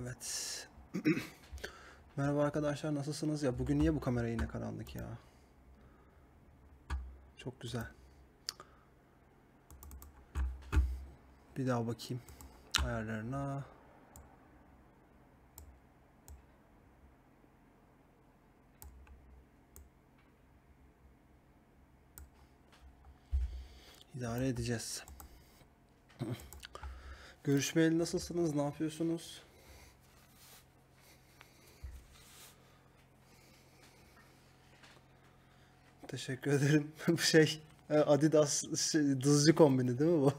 Evet. Merhaba arkadaşlar nasılsınız ya? Bugün niye bu kamera yine karanlık ya? Çok güzel. Bir daha bakayım ayarlarına. İdare edeceğiz. Görüşmeyeli nasılsınız? Ne yapıyorsunuz? Teşekkür ederim. Bu şey e, Adidas şey, dızcı kombini değil mi bu?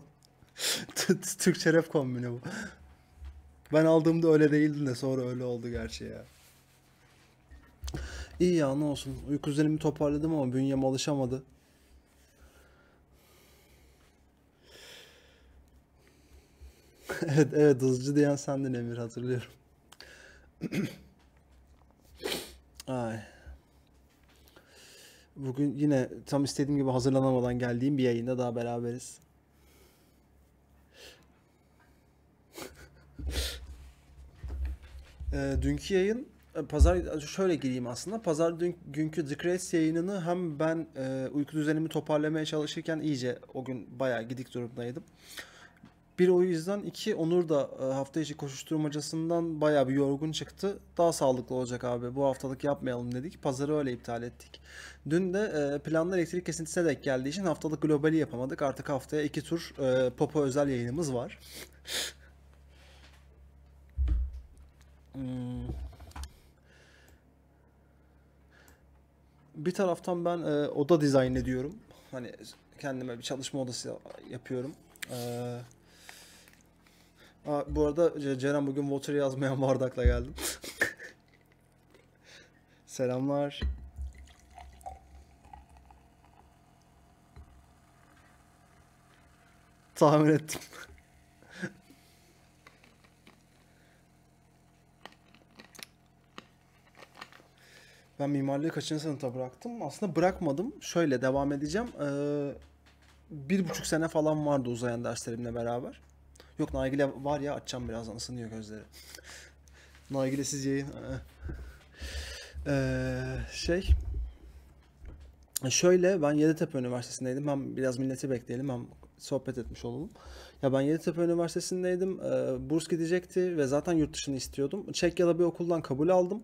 Türk şeref kombini bu. Ben aldığımda öyle değildi de sonra öyle oldu gerçi ya. İyi ya ne olsun. Uyku düzenimi toparladım ama bünyem alışamadı. evet evet hızlıcı diyen sendin Emir hatırlıyorum. Ay. Bugün yine tam istediğim gibi hazırlanamadan geldiğim bir yayında daha beraberiz. e, dünkü yayın e, pazar şöyle gireyim aslında. Pazar dün, günkü The yayınını hem ben e, uyku düzenimi toparlamaya çalışırken iyice o gün bayağı gidik durumdaydım. Bir o yüzden iki Onur da e, hafta içi koşuşturmacasından baya bir yorgun çıktı. Daha sağlıklı olacak abi bu haftalık yapmayalım dedik. Pazarı öyle iptal ettik. Dün de e, planlı elektrik kesintisine denk geldiği için haftalık globali yapamadık. Artık haftaya iki tur e, Popo özel yayınımız var. Hmm. Bir taraftan ben oda dizayn ediyorum. Hani kendime bir çalışma odası yapıyorum. Ee, Aa, bu arada Ceren bugün water yazmayan bardakla geldim. Selamlar. Tahmin ettim. ben mimarlığı kaçıncı sınıfta bıraktım? Aslında bırakmadım. Şöyle devam edeceğim. Ee, bir buçuk sene falan vardı uzayan derslerimle beraber. Yok Nail'e var ya açacağım birazdan ısınıyor gözleri. Nail'e siz yayın. Ee, şey e, şöyle ben Yeditepe Üniversitesi'ndeydim. Hem biraz milleti bekleyelim hem sohbet etmiş olalım. Ya ben Yeditepe Üniversitesi'ndeydim. Ee, burs gidecekti ve zaten yurt dışını istiyordum. Çekya'da bir okuldan kabul aldım.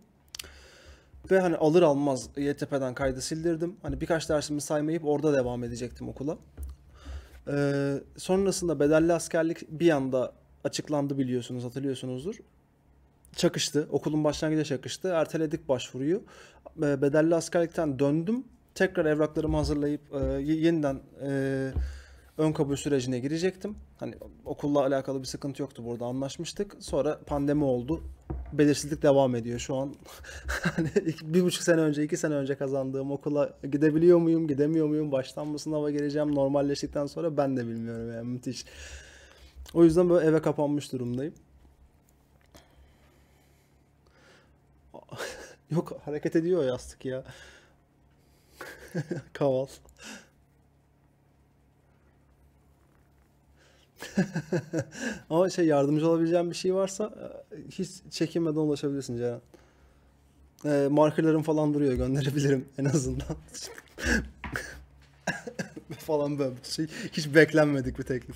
Ve hani alır almaz YTP'den kaydı sildirdim. Hani birkaç dersimi saymayıp orada devam edecektim okula. Ee, sonrasında bedelli askerlik bir anda açıklandı biliyorsunuz hatırlıyorsunuzdur. Çakıştı. Okulun başlangıcı çakıştı. Erteledik başvuruyu. Ee, bedelli askerlikten döndüm. Tekrar evraklarımı hazırlayıp e, yeniden e, ön kabul sürecine girecektim. Hani okulla alakalı bir sıkıntı yoktu burada anlaşmıştık. Sonra pandemi oldu. Belirsizlik devam ediyor şu an. hani bir buçuk sene önce, iki sene önce kazandığım okula gidebiliyor muyum, gidemiyor muyum, baştan mı sınava gireceğim normalleştikten sonra ben de bilmiyorum yani müthiş. O yüzden böyle eve kapanmış durumdayım. Yok hareket ediyor yastık ya. Kaval. Ama şey yardımcı olabileceğim bir şey varsa e, hiç çekinmeden ulaşabilirsin Ceren. E, markerlarım falan duruyor gönderebilirim en azından. falan böyle bir şey. Hiç beklenmedik bir teklif.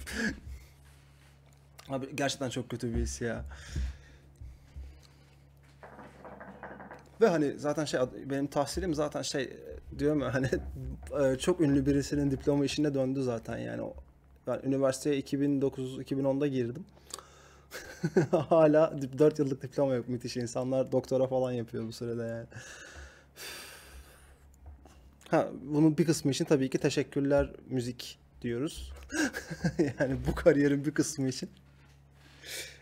Abi gerçekten çok kötü bir his ya. Ve hani zaten şey benim tahsilim zaten şey e, diyor mu hani e, çok ünlü birisinin diploma işine döndü zaten yani. Ben üniversiteye 2009-2010'da girdim. Hala 4 yıllık diploma yok müthiş insanlar doktora falan yapıyor bu sürede yani. Ha, bunun bir kısmı için tabii ki teşekkürler müzik diyoruz. yani bu kariyerin bir kısmı için.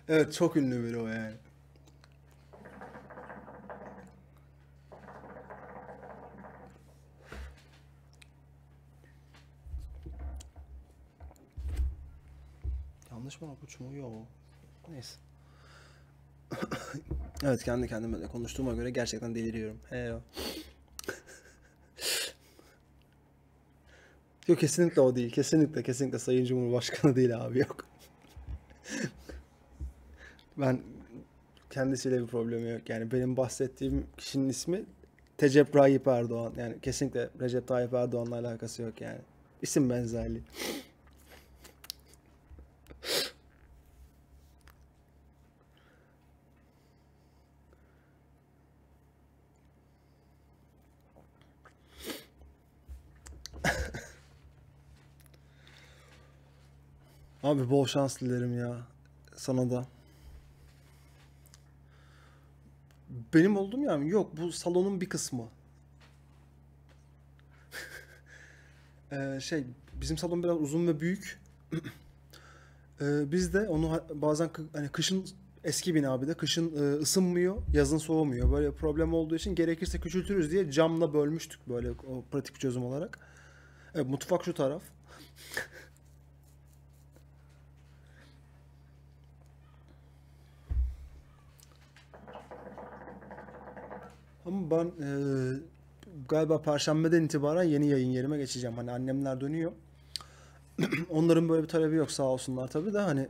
Evet çok ünlü biri o yani. yanlış mı okuçumu? Yok. Neyse. evet kendi kendime de konuştuğuma göre gerçekten deliriyorum. Heyo. yok kesinlikle o değil. Kesinlikle kesinlikle Sayın Cumhurbaşkanı değil abi yok. ben kendisiyle bir problemi yok. Yani benim bahsettiğim kişinin ismi Tecep Tayyip Erdoğan. Yani kesinlikle Recep Tayyip Erdoğan'la alakası yok yani. İsim benzerliği. Abi bol şans dilerim ya. Sana da. Benim oldum ya Yok bu salonun bir kısmı. ee, şey bizim salon biraz uzun ve büyük. ee, biz de onu bazen hani kışın eski bin abi de kışın e, ısınmıyor, yazın soğumuyor. Böyle problem olduğu için gerekirse küçültürüz diye camla bölmüştük böyle o pratik çözüm olarak. Evet, mutfak şu taraf. Ama ben e, galiba perşembeden itibaren yeni yayın yerime geçeceğim. Hani annemler dönüyor. Onların böyle bir talebi yok sağ olsunlar tabii de hani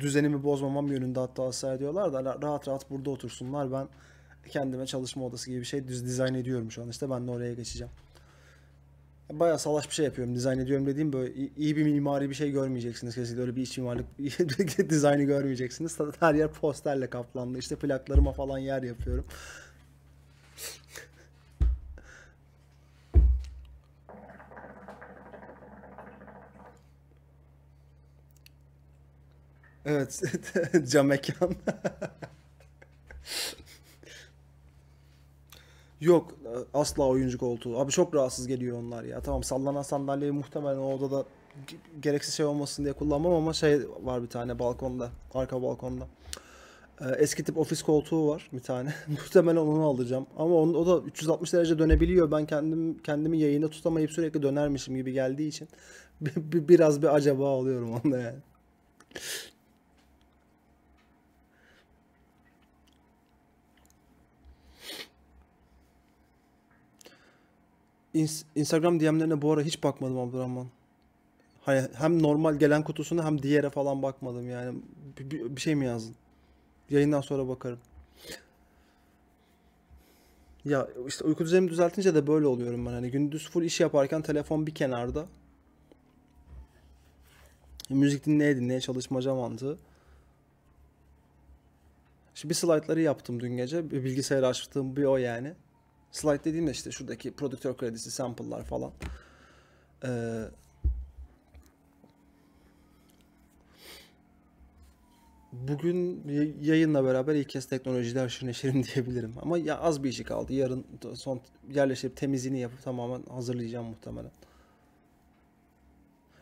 düzenimi bozmamam yönünde hatta ısrar ediyorlar da rahat rahat burada otursunlar. Ben kendime çalışma odası gibi bir şey düz dizayn ediyorum şu an işte ben de oraya geçeceğim. Bayağı salaş bir şey yapıyorum. Dizayn ediyorum dediğim böyle iyi bir mimari bir şey görmeyeceksiniz kesinlikle. Öyle bir iç mimarlık dizaynı görmeyeceksiniz. Her yer posterle kaplandı. İşte plaklarıma falan yer yapıyorum. Evet. Cam mekan. Yok asla oyuncu koltuğu. Abi çok rahatsız geliyor onlar ya. Tamam sallanan sandalyeyi muhtemelen o odada gereksiz şey olmasın diye kullanmam ama şey var bir tane balkonda. Arka balkonda. Ee, eski tip ofis koltuğu var bir tane. muhtemelen onu alacağım. Ama onun, o da 360 derece dönebiliyor. Ben kendim kendimi yayına tutamayıp sürekli dönermişim gibi geldiği için. biraz bir acaba alıyorum onda yani. Instagram DM'lerine bu ara hiç bakmadım Abdurrahman. Hani hem normal gelen kutusuna hem diğere falan bakmadım yani. Bir, bir, bir şey mi yazdın? Yayından sonra bakarım. Ya işte uyku düzenimi düzeltince de böyle oluyorum ben. Hani gündüz full iş yaparken telefon bir kenarda. Müzik dinleye dinleye çalışmaca mantığı. Şimdi bir slaytları yaptım dün gece. Bir bilgisayarı açtığım bir o yani. Slide dediğimde işte şuradaki prodüktör kredisi, sample'lar falan. Ee, bugün yayınla beraber ilk kez teknolojide aşırı neşirim diyebilirim. Ama ya az bir işi kaldı. Yarın son yerleşip temizliğini yapıp tamamen hazırlayacağım muhtemelen.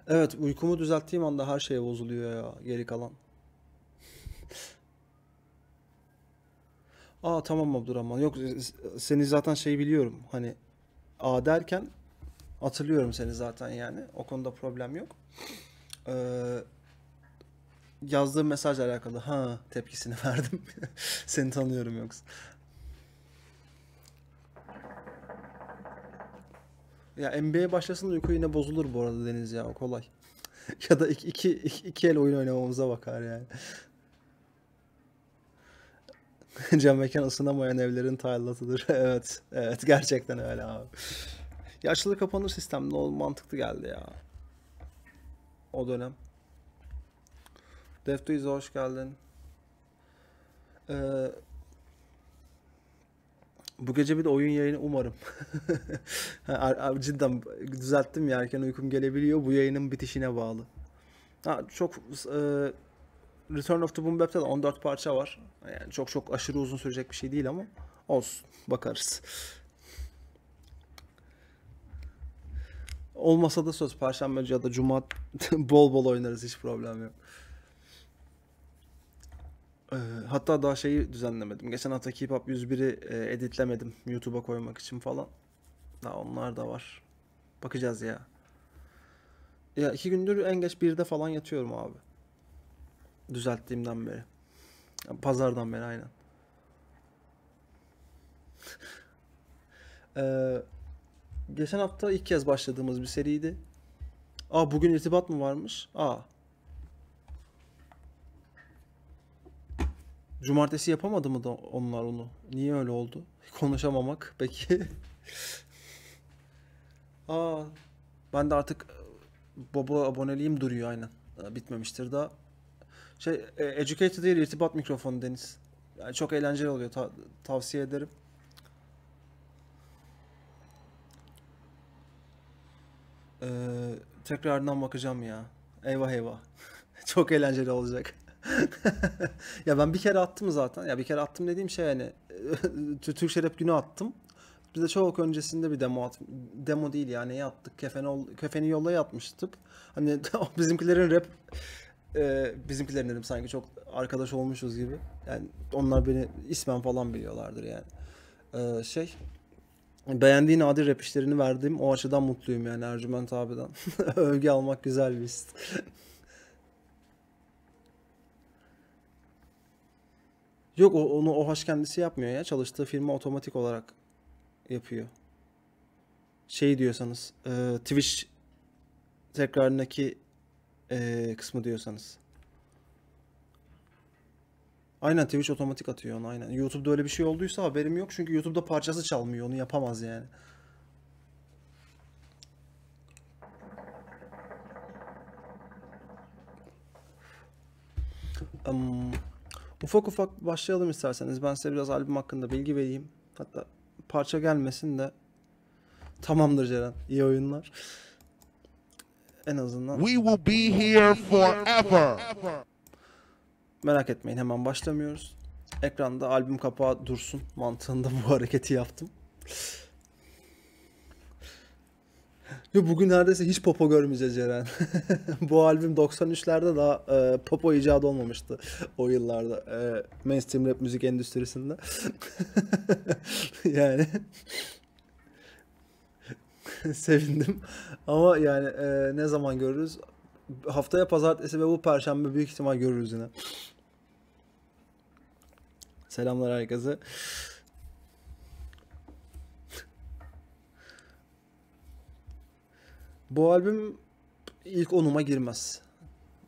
Evet uykumu düzelttiğim anda her şey bozuluyor ya geri kalan. Aa tamam Abdurrahman. Yok e, seni zaten şey biliyorum. Hani A derken hatırlıyorum seni zaten yani. O konuda problem yok. Ee, yazdığım mesajla alakalı ha tepkisini verdim. seni tanıyorum yoksa. Ya NBA başlasın uyku yine bozulur bu arada Deniz ya o kolay. ya da iki, iki, iki el oyun oynamamıza bakar yani. Cam mekan ısınamayan evlerin taylatıdır. evet. Evet gerçekten öyle abi. Yaşlılık kapanır sistemde o mantıklı geldi ya. O dönem. Deftoiz'e hoş geldin. Ee, bu gece bir de oyun yayını umarım. cidden düzelttim ya erken uykum gelebiliyor. Bu yayının bitişine bağlı. Ha, çok e, Return of the Boom Bap'te de 14 parça var. Yani çok çok aşırı uzun sürecek bir şey değil ama olsun. Bakarız. Olmasa da söz Perşembe ya da Cuma bol bol oynarız hiç problem yok. Ee, hatta daha şeyi düzenlemedim. Geçen hafta Keep Up 101'i e, editlemedim YouTube'a koymak için falan. Daha onlar da var. Bakacağız ya. Ya iki gündür en geç birde falan yatıyorum abi. Düzelttiğimden beri. Pazardan beri aynen. ee, geçen hafta ilk kez başladığımız bir seriydi. Aa bugün irtibat mı varmış? Aa. Cumartesi yapamadı mı da onlar onu? Niye öyle oldu? Konuşamamak peki. Aa ben de artık e, baba aboneliğim duruyor aynen. Bitmemiştir daha. Şey, e, Educated değil, irtibat mikrofonu Deniz. Yani çok eğlenceli oluyor, ta- tavsiye ederim. Ee, tekrardan bakacağım ya. Eyvah eyvah. çok eğlenceli olacak. ya ben bir kere attım zaten. Ya bir kere attım dediğim şey yani Türk Şeref günü attım. Biz de çok öncesinde bir demo at, demo değil yani yaptık. Kefeni, kefeni yolla yatmıştık. Hani bizimkilerin rap e, bizimkilerin dedim sanki çok arkadaş olmuşuz gibi. Yani onlar beni ismen falan biliyorlardır yani. E, şey beğendiğin nadir rap işlerini verdim. O açıdan mutluyum yani Ercüment abiden. Övgü almak güzel bir his. Yok onu OH kendisi yapmıyor ya. Çalıştığı firma otomatik olarak yapıyor. Şey diyorsanız e, Twitch tekrarındaki ee, kısmı diyorsanız. Aynen Twitch otomatik atıyor onu aynen. YouTube'da öyle bir şey olduysa haberim yok çünkü YouTube'da parçası çalmıyor onu yapamaz yani. Um, ufak ufak başlayalım isterseniz. Ben size biraz albüm hakkında bilgi vereyim. Hatta parça gelmesin de tamamdır Ceren. İyi oyunlar en azından. We will be here forever. Merak etmeyin hemen başlamıyoruz. Ekranda albüm kapağı dursun mantığında bu hareketi yaptım. Yo, bugün neredeyse hiç popo görmeyeceğiz Ceren. bu albüm 93'lerde daha e, popo icadı olmamıştı o yıllarda e, mainstream rap müzik endüstrisinde. yani Sevindim. Ama yani e, ne zaman görürüz? Haftaya pazartesi ve bu perşembe büyük ihtimal görürüz yine. Selamlar herkese. Bu albüm ilk onuma girmez.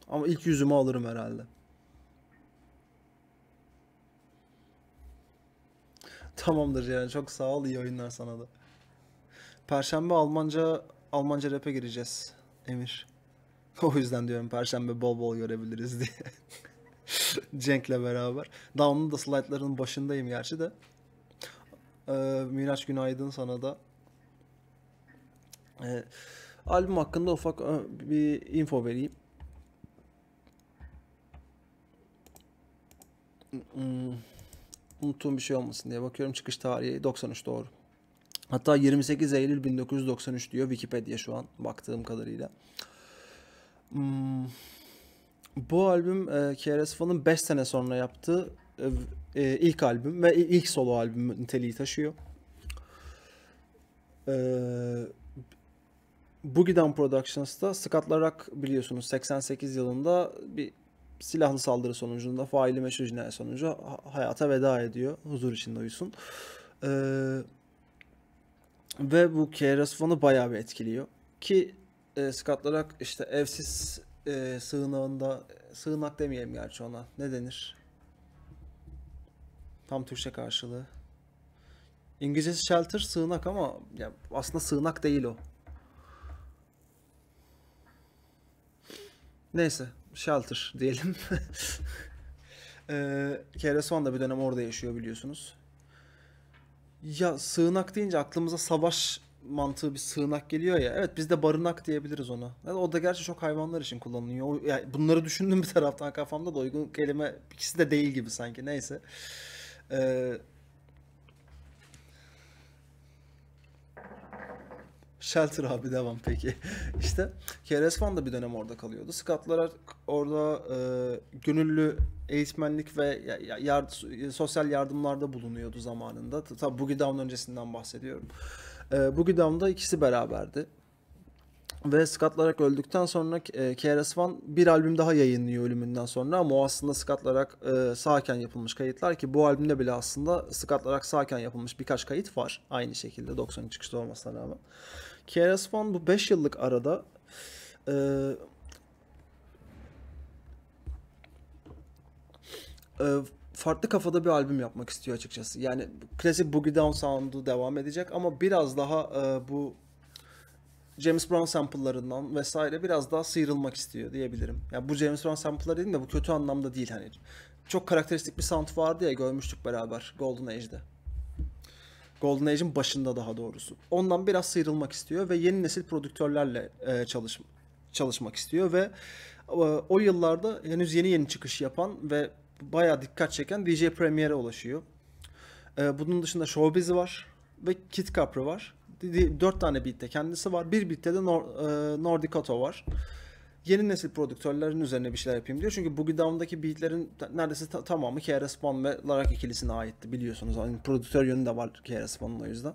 Ama ilk yüzüme alırım herhalde. Tamamdır yani çok sağ ol iyi oyunlar sana da. Perşembe Almanca Almanca rap'e gireceğiz Emir. O yüzden diyorum perşembe bol bol görebiliriz diye. Cenk'le beraber. Daha onun da slaytlarının başındayım gerçi de. Ee, Miraç günaydın sana da. Ee, albüm hakkında ufak e, bir info vereyim. Hmm, unuttuğum bir şey olmasın diye bakıyorum. Çıkış tarihi 93 doğru. Hatta 28 Eylül 1993 diyor Wikipedia şu an baktığım kadarıyla. Hmm. Bu albüm e, KRS Fun'ın 5 sene sonra yaptığı e, e, ilk albüm ve ilk solo albüm niteliği taşıyor. E, Boogie Down Productions'ta Scott Larak biliyorsunuz 88 yılında bir silahlı saldırı sonucunda faili meşhur cinayet sonucu hayata veda ediyor. Huzur içinde uyusun. Eee ve bu Keras fonu bayağı bir etkiliyor. Ki e, Scott işte evsiz e, sığınağında, sığınak demeyelim gerçi ona. Ne denir? Tam Türkçe karşılığı. İngilizcesi shelter sığınak ama ya aslında sığınak değil o. Neyse shelter diyelim. e, Kereson da bir dönem orada yaşıyor biliyorsunuz. Ya sığınak deyince aklımıza savaş mantığı bir sığınak geliyor ya. Evet biz de barınak diyebiliriz ona. Yani o da gerçi çok hayvanlar için kullanılıyor. yani bunları düşündüm bir taraftan kafamda da uygun kelime ikisi de değil gibi sanki neyse. Ee, Shelter abi devam peki. işte Keresvan da bir dönem orada kalıyordu. Scoutlar orada e, gönüllü eğitmenlik ve yard, sosyal yardımlarda bulunuyordu zamanında. Tabi Boogie Down öncesinden bahsediyorum. E, Boogie Down'da ikisi beraberdi. Ve Scott Larak öldükten sonra e, KRS One bir albüm daha yayınlıyor ölümünden sonra ama o aslında Scott Larak e, sağken yapılmış kayıtlar ki bu albümde bile aslında Scott Larak sağken yapılmış birkaç kayıt var aynı şekilde 90 çıkışta olmasına rağmen. Keras Van bu 5 yıllık arada e, e, farklı kafada bir albüm yapmak istiyor açıkçası. Yani klasik Boogie Down sound'u devam edecek ama biraz daha e, bu James Brown sample'larından vesaire biraz daha sıyrılmak istiyor diyebilirim. Yani bu James Brown sample'ları dedim de bu kötü anlamda değil hani. Çok karakteristik bir sound vardı ya görmüştük beraber Golden Age'de. Golden Age'in başında daha doğrusu. Ondan biraz sıyrılmak istiyor ve yeni nesil prodüktörlerle e, çalış, çalışmak istiyor ve e, o yıllarda henüz yeni yeni çıkış yapan ve baya dikkat çeken DJ Premier'e ulaşıyor. E, bunun dışında Showbiz var ve Kit Capri var. Dört tane beat'te kendisi var. Bir beat'te de Nor- e, Nordicato var yeni nesil prodüktörlerin üzerine bir şeyler yapayım diyor. Çünkü Boogie Down'daki beatlerin neredeyse ta- tamamı KRS One ve Larak ikilisine aitti biliyorsunuz. Yani prodüktör yönü de var KRS One'ın o yüzden.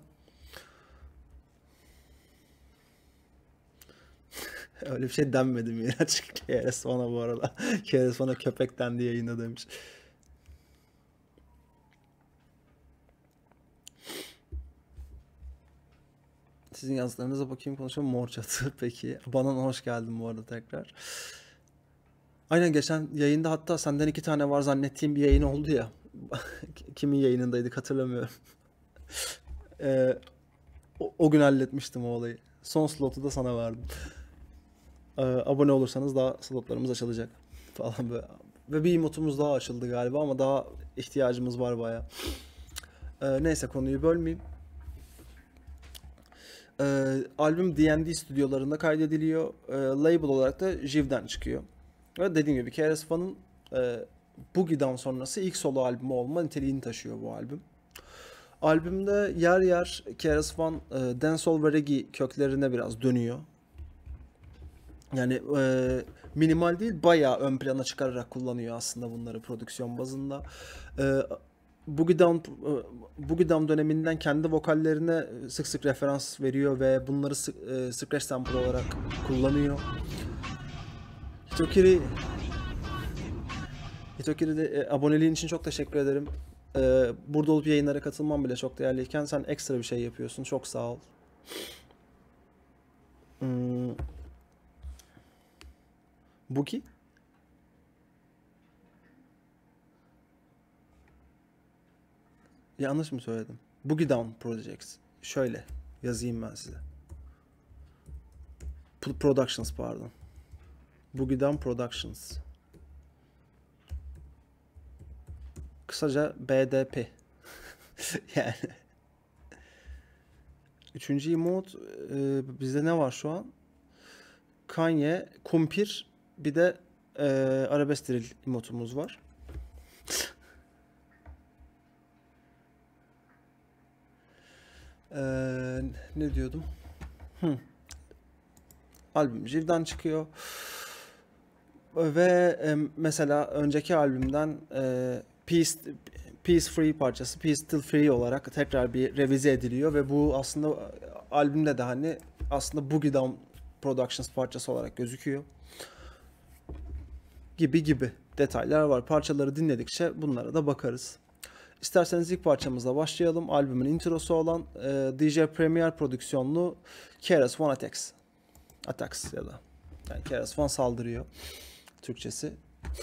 Öyle bir şey denmedi mi? KRS One'a bu arada. KRS One'a köpek dendi yayında demiş. sizin yazdıklarınıza bakayım konuşalım. Mor çatı peki. Bana hoş geldin bu arada tekrar. Aynen geçen yayında hatta senden iki tane var zannettiğim bir yayın oldu ya. Kimin yayınındaydık hatırlamıyorum. ee, o, o gün halletmiştim o olayı. Son slotu da sana verdim. Ee, abone olursanız daha slotlarımız açılacak falan böyle. Ve bir emotumuz daha açıldı galiba ama daha ihtiyacımız var baya. Ee, neyse konuyu bölmeyeyim. E, albüm D&D stüdyolarında kaydediliyor. E, label olarak da Jiv'den çıkıyor. Ve dediğim gibi KRS-One'ın e, Boogie'den sonrası ilk solo albümü olma niteliğini taşıyor bu albüm. Albümde yer yer KRS-One e, dancehall ve reggae köklerine biraz dönüyor. Yani e, minimal değil bayağı ön plana çıkararak kullanıyor aslında bunları prodüksiyon bazında. E, Boogie Down, e, Boogie Down döneminden kendi vokallerine e, sık sık referans veriyor ve bunları sık, e, scratch sample olarak kullanıyor. Hitokiri Hitokiri de e, aboneliğin için çok teşekkür ederim. E, burada olup yayınlara katılmam bile çok değerliyken sen ekstra bir şey yapıyorsun. Çok sağ ol. Hmm. Boogie? Yanlış mı söyledim? Boogie Down Projects. Şöyle yazayım ben size. P Productions pardon. Boogie Down Productions. Kısaca BDP. yani. Üçüncü emote e, bizde ne var şu an? Kanye, Kumpir bir de e, Arabestril emotumuz var. Ee, ne diyordum? Hmm. Albüm Jiv'den çıkıyor. Ve e, mesela önceki albümden e, Peace Peace Free parçası Peace Still Free olarak tekrar bir revize ediliyor ve bu aslında e, albümde de hani aslında Boogie Down Productions parçası olarak gözüküyor. Gibi gibi detaylar var. Parçaları dinledikçe bunlara da bakarız. İsterseniz ilk parçamızla başlayalım. Albümün introsu olan e, DJ Premier prodüksiyonlu Keras One Attacks. Attacks ya da. Yani Keras One saldırıyor. Türkçesi.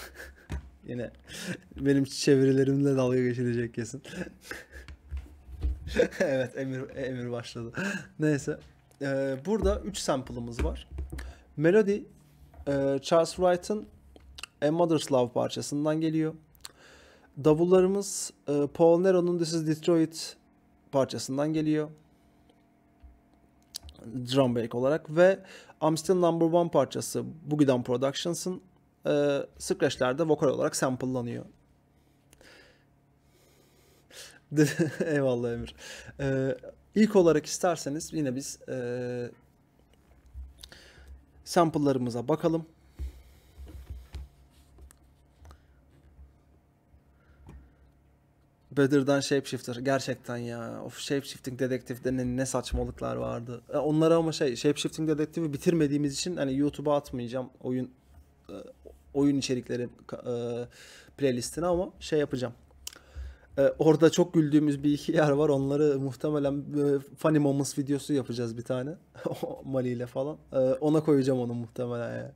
Yine benim çevirilerimle dalga geçilecek kesin. evet Emir, Emir başladı. Neyse. Ee, burada 3 sample'ımız var. Melody e, Charles Wright'ın A Mother's Love parçasından geliyor. Davullarımız e, Paul Nero'nun This is Detroit parçasından geliyor. Drum break olarak ve Amstel Still Number One parçası Boogie Down Productions'ın e, scratchlerde vokal olarak sample'lanıyor. Eyvallah Emir. Ee, ilk olarak isterseniz yine biz e, sample'larımıza bakalım. Bödür'den Shapeshifter gerçekten ya. Of Shapeshifting dedektifte ne, ne saçmalıklar vardı. E, onları ama şey Shapeshifting dedektifi bitirmediğimiz için hani YouTube'a atmayacağım oyun e, oyun içerikleri e, playlistine ama şey yapacağım. E, orada çok güldüğümüz bir iki yer var. Onları muhtemelen e, Funny Moments videosu yapacağız bir tane. Mali ile falan. E, ona koyacağım onu muhtemelen. Yani.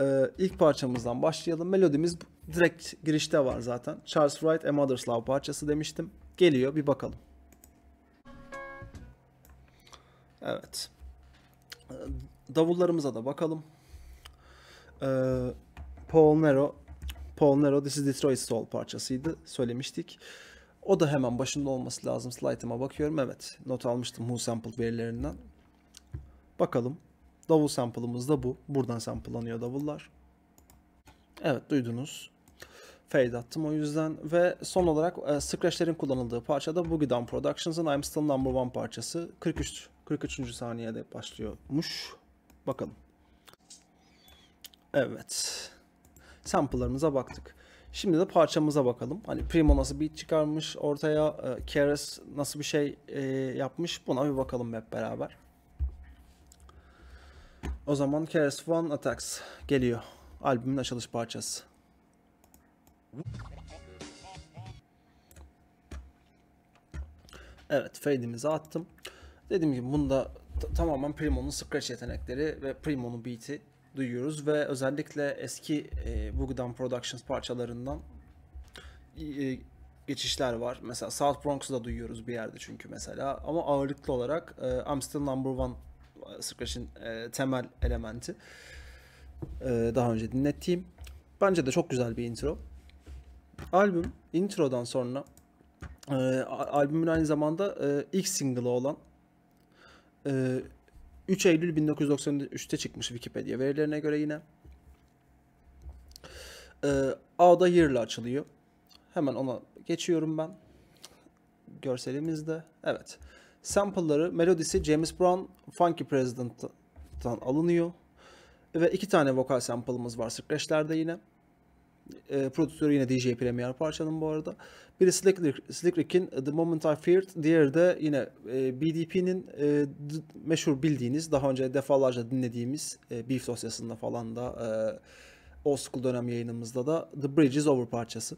Ee, parçamızdan başlayalım. Melodimiz direkt girişte var zaten. Charles Wright A Mother's Love parçası demiştim. Geliyor bir bakalım. Evet. Ee, davullarımıza da bakalım. Ee, Paul Nero Paul Nero This is Detroit Soul parçasıydı. Söylemiştik. O da hemen başında olması lazım. Slide'ıma bakıyorum. Evet. Not almıştım Who Sample verilerinden. Bakalım. Davul sample'ımız da bu. Buradan sample'lanıyor davullar. Evet duydunuz fade attım o yüzden. Ve son olarak e, scratchlerin kullanıldığı parça da Boogie Down Productions'ın I'm Still Number One parçası. 43 43. saniyede başlıyormuş. Bakalım. Evet. Sample'larımıza baktık. Şimdi de parçamıza bakalım. Hani Primo nasıl beat çıkarmış ortaya, e, Keres nasıl bir şey e, yapmış buna bir bakalım hep beraber. O zaman Keres One Attacks geliyor. Albümün açılış parçası. Evet fade'imizi attım. Dediğim gibi bunda tamamen Primo'nun scratch yetenekleri ve Primo'nun beat'i duyuyoruz ve özellikle eski e, Down Productions parçalarından e, e, geçişler var. Mesela South Bronx'u da duyuyoruz bir yerde çünkü mesela ama ağırlıklı olarak e, I'm Still Number One e, Scratch'in e, temel elementi. E, daha önce dinlettiğim. Bence de çok güzel bir intro. Albüm introdan sonra e, albümün aynı zamanda e, ilk single'ı olan e, 3 Eylül 1993'te çıkmış Wikipedia verilerine göre yine. E, Ağda Year'la açılıyor. Hemen ona geçiyorum ben. Görselimizde. Evet. Sample'ları, melodisi James Brown Funky President'tan alınıyor. Ve iki tane vokal sample'ımız var Scratch'lerde yine. E, prodüktörü yine DJ Premier parçanın bu arada. Biri Slick Rick'in The Moment I Feared. Diğeri de yine e, BDP'nin e, meşhur bildiğiniz, daha önce defalarca dinlediğimiz e, Beef dosyasında falan da e, Old School dönem yayınımızda da The Bridge is Over parçası.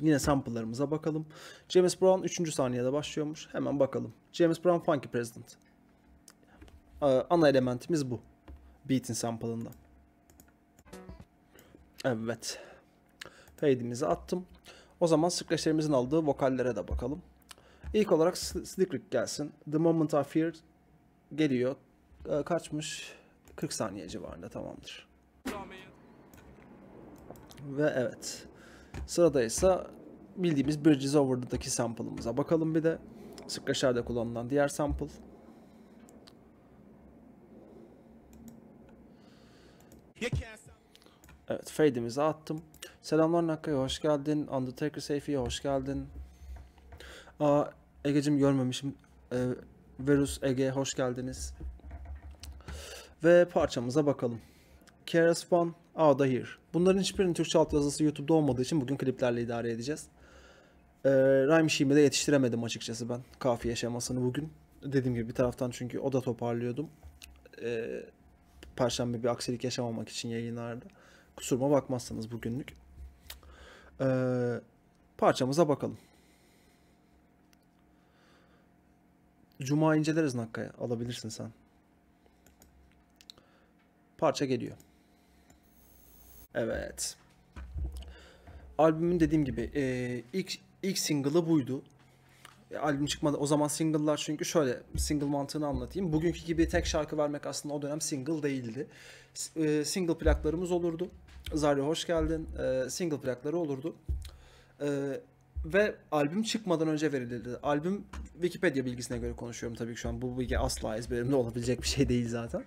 Yine sample'larımıza bakalım. James Brown 3. saniyede başlıyormuş. Hemen bakalım. James Brown Funky President. E, ana elementimiz bu. Beat'in sample'ında. Evet. Fade'imizi attım. O zaman scratchlerimizin aldığı vokallere de bakalım. İlk olarak Slickrick gelsin. The Moment I Fear geliyor. Ee, kaçmış? 40 saniye civarında tamamdır. Ve evet. Sırada ise bildiğimiz Bridges Over'daki sample'ımıza bakalım bir de. Scratch'lerde kullanılan diğer sample. Evet fade'imizi attım. Selamlar Nakka'ya hoş geldin. Undertaker Seyfi'ye hoş geldin. Aa, Ege'cim görmemişim. Ee, Verus Ege hoş geldiniz. Ve parçamıza bakalım. Keras One, Out Here. Bunların hiçbirinin Türkçe altyazısı YouTube'da olmadığı için bugün kliplerle idare edeceğiz. Ee, rhyme şeyimi de yetiştiremedim açıkçası ben kafi yaşamasını bugün. Dediğim gibi bir taraftan çünkü o da toparlıyordum. Ee, Perşembe bir aksilik yaşamamak için yayınlarda. Kusuruma bakmazsanız bugünlük. Ee, parçamıza bakalım. Cuma inceleriz Nakka'ya. Alabilirsin sen. Parça geliyor. Evet. Albümün dediğim gibi e, ilk, ilk single'ı buydu. E, albüm çıkmadı. O zaman single'lar çünkü şöyle single mantığını anlatayım. Bugünkü gibi tek şarkı vermek aslında o dönem single değildi. E, single plaklarımız olurdu. Zarya hoş geldin. E, single plakları olurdu. E, ve albüm çıkmadan önce verildi. Albüm Wikipedia bilgisine göre konuşuyorum tabii ki şu an. Bu bilgi asla ezberimde olabilecek bir şey değil zaten.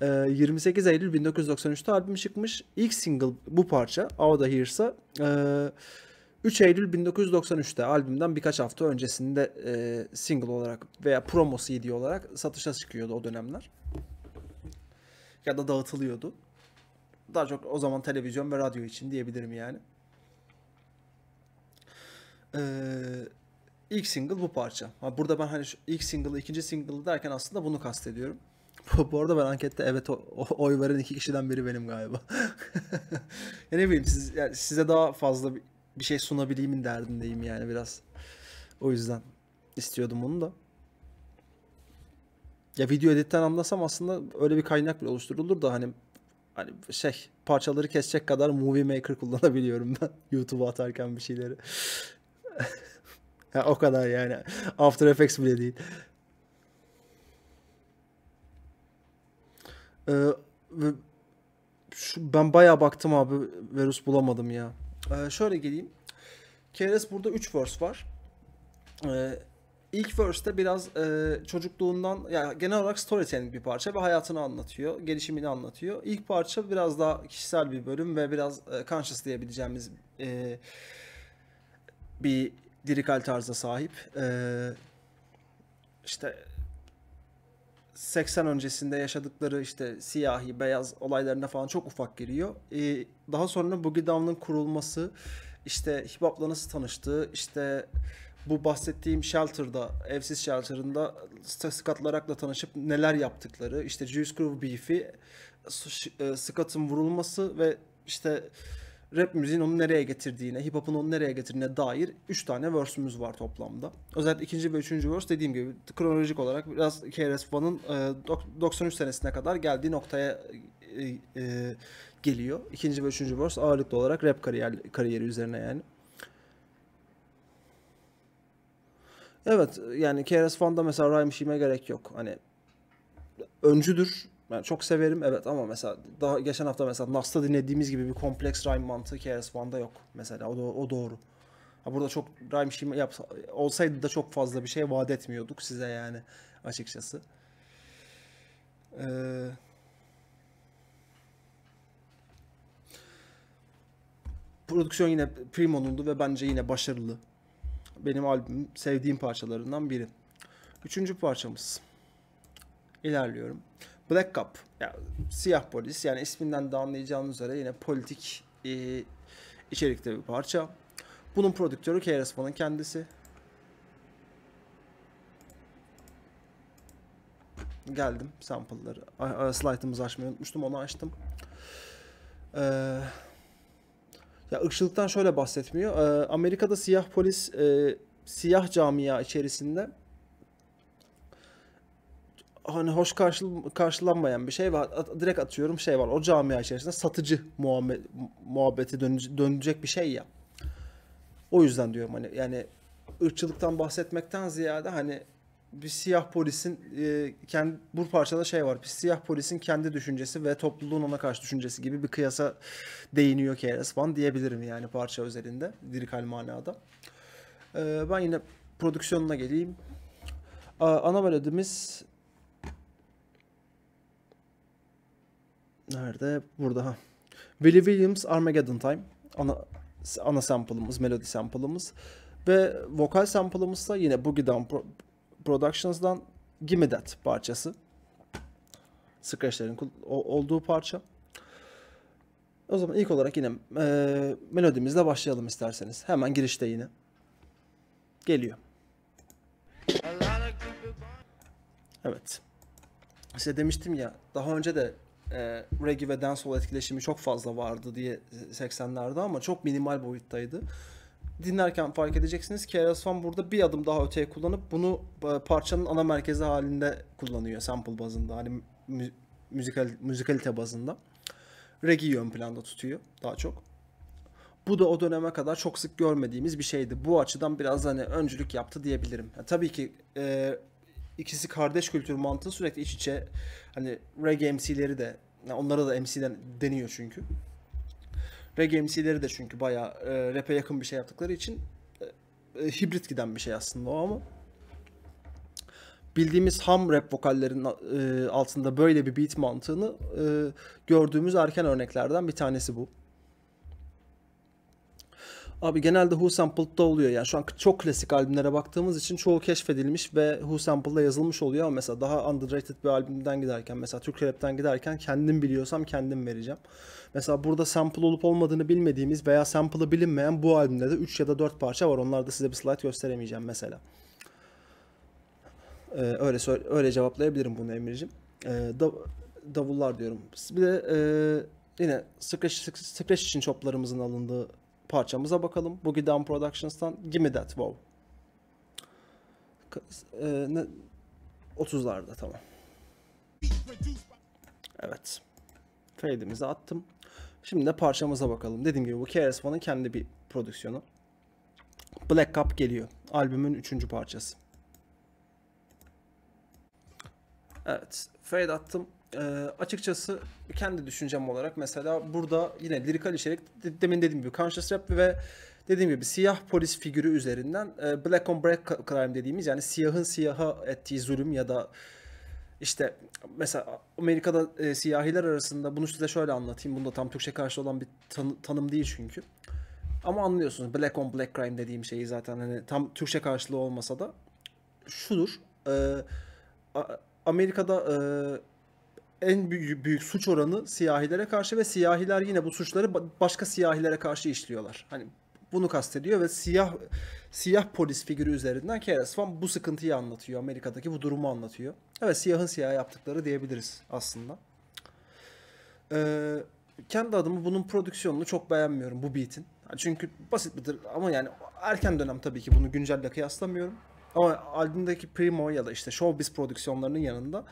E, ee, 28 Eylül 1993'te albüm çıkmış. İlk single bu parça Avda Hears'a e, 3 Eylül 1993'te albümden birkaç hafta öncesinde e, single olarak veya promo CD olarak satışa çıkıyordu o dönemler. Ya da dağıtılıyordu daha çok o zaman televizyon ve radyo için diyebilirim yani. Ee, ilk single bu parça. Ha, burada ben hani şu ilk single, ikinci single derken aslında bunu kastediyorum. Bu arada ben ankette evet oy veren iki kişiden biri benim galiba. ya ne bileyim siz, yani size daha fazla bir şey sunabileyimin derdindeyim yani biraz. O yüzden istiyordum onu da. Ya video editten anlasam aslında öyle bir kaynak bile oluşturulur da hani hani şey parçaları kesecek kadar Movie Maker kullanabiliyorum ben YouTube'a atarken bir şeyleri. ya, o kadar yani. After Effects bile değil. Ee, şu, ben bayağı baktım abi. Verus bulamadım ya. Ee, şöyle geleyim. Krs burada 3 verse var. Ee, ilk verse'de biraz e, çocukluğundan yani genel olarak storytelling bir parça ve hayatını anlatıyor, gelişimini anlatıyor. İlk parça biraz daha kişisel bir bölüm ve biraz e, conscious diyebileceğimiz e, bir dirikal tarza sahip. E, işte 80 öncesinde yaşadıkları işte siyahi, beyaz olaylarına falan çok ufak giriyor. Ee, daha sonra Boogie Down'ın kurulması, işte hip hop'la nasıl tanıştığı, işte bu bahsettiğim shelter'da, evsiz shelter'ında Scott Larak'la tanışıp neler yaptıkları, işte Juice Crew beef'i, e, Scott'ın vurulması ve işte rap müziğin onu nereye getirdiğine, hip hop'un onu nereye getirdiğine dair 3 tane verse'ümüz var toplamda. Özellikle ikinci ve üçüncü verse dediğim gibi kronolojik olarak biraz KRS One'ın 93 e, senesine kadar geldiği noktaya e, geliyor. İkinci ve üçüncü verse ağırlıklı olarak rap kariyer, kariyeri üzerine yani. Evet yani KRS fonda mesela Ryan Shim'e gerek yok. Hani öncüdür. Yani çok severim evet ama mesela daha geçen hafta mesela Nas'ta dinlediğimiz gibi bir kompleks Ryan mantığı KRS fonda yok. Mesela o, do- o doğru. Ha burada çok Ryan şey yap olsaydı da çok fazla bir şey vaat etmiyorduk size yani açıkçası. Ee... Prodüksiyon yine Primo'nundu ve bence yine başarılı benim albümüm sevdiğim parçalarından biri. Üçüncü parçamız. İlerliyorum. Black Cup. Yani siyah polis. Yani isminden de anlayacağınız üzere yine politik e, içerikte bir parça. Bunun prodüktörü KRS kendisi. Geldim sample'ları. Slide'ımızı açmayı unutmuştum. Onu açtım. Eee... Ya ırkçılıktan şöyle bahsetmiyor. E, Amerika'da siyah polis e, siyah camia içerisinde hani hoş karşıl karşılanmayan bir şey var. At direkt atıyorum şey var. O camia içerisinde satıcı muhabbeti dönecek, dönecek bir şey ya. O yüzden diyorum hani yani ırkçılıktan bahsetmekten ziyade hani bir siyah polisin e, kendi bu parçada şey var. Bir siyah polisin kendi düşüncesi ve topluluğun ona karşı düşüncesi gibi bir kıyasa değiniyor KRS One diyebilirim yani parça özelinde dirikal manada. E, ben yine prodüksiyonuna geleyim. A, ana melodimiz nerede? Burada. Ha. Billy Williams Armageddon Time. Ana ana sample'ımız, melodi sample'ımız ve vokal sample'ımız da yine Boogie'den Productions'dan Gimme That parçası. Scratch'lerin olduğu parça. O zaman ilk olarak yine e, melodimizle başlayalım isterseniz. Hemen girişte yine. Geliyor. Evet. Size demiştim ya daha önce de e, reggae ve dancehall etkileşimi çok fazla vardı diye 80'lerde e, ama çok minimal boyuttaydı dinlerken fark edeceksiniz ki Erasfan burada bir adım daha öteye kullanıp bunu e, parçanın ana merkezi halinde kullanıyor sample bazında hani müzikal müzikalite bazında. Reggae ön planda tutuyor daha çok. Bu da o döneme kadar çok sık görmediğimiz bir şeydi. Bu açıdan biraz hani öncülük yaptı diyebilirim. Yani tabii ki e, ikisi kardeş kültür mantığı sürekli iç içe. Hani reggae MC'leri de yani onlara da MC'den deniyor çünkü. Reg MC'leri de çünkü bayağı e, rap'e yakın bir şey yaptıkları için e, e, hibrit giden bir şey aslında o ama bildiğimiz ham rap vokallerin e, altında böyle bir beat mantığını e, gördüğümüz erken örneklerden bir tanesi bu. Abi genelde Who Sampled'da oluyor Yani şu an çok klasik albümlere baktığımız için çoğu keşfedilmiş ve Who Sampled'da yazılmış oluyor ama mesela daha underrated bir albümden giderken mesela Türk Rap'ten giderken kendim biliyorsam kendim vereceğim. Mesela burada sample olup olmadığını bilmediğimiz veya sample'ı bilinmeyen bu albümde de 3 ya da 4 parça var. da size bir slide gösteremeyeceğim mesela. Ee, öyle öyle cevaplayabilirim bunu Emirciğim Ee, da, davullar diyorum. Bir de e, yine Scratch, Scratch için çoplarımızın alındığı Parçamıza bakalım. Boogie Down Productions'tan Gimme That Wow. E, 30'larda tamam. Evet. Fade'imizi attım. Şimdi de parçamıza bakalım. Dediğim gibi bu krs kendi bir prodüksiyonu. Black Cup geliyor. Albümün üçüncü parçası. Evet. Fade attım. E, açıkçası kendi düşüncem olarak mesela burada yine lirikal içerik demin dediğim gibi conscious rap ve dediğim gibi siyah polis figürü üzerinden e, black on black crime dediğimiz yani siyahın siyaha ettiği zulüm ya da işte mesela Amerika'da e, siyahiler arasında bunu size şöyle anlatayım. Bunda tam Türkçe karşı olan bir tan- tanım değil çünkü. Ama anlıyorsunuz black on black crime dediğim şeyi zaten hani tam Türkçe karşılığı olmasa da şudur. E, Amerika'da e, en büyük, büyük suç oranı siyahilere karşı ve siyahiler yine bu suçları başka siyahilere karşı işliyorlar. Hani bunu kastediyor ve siyah siyah polis figürü üzerinden Keres Van bu sıkıntıyı anlatıyor. Amerika'daki bu durumu anlatıyor. Evet siyahın siyah yaptıkları diyebiliriz aslında. Ee, kendi adımı bunun prodüksiyonunu çok beğenmiyorum bu beat'in. Çünkü basit bir ama yani erken dönem tabii ki bunu güncelle kıyaslamıyorum. Ama albümdeki Primo ya da işte Showbiz prodüksiyonlarının yanında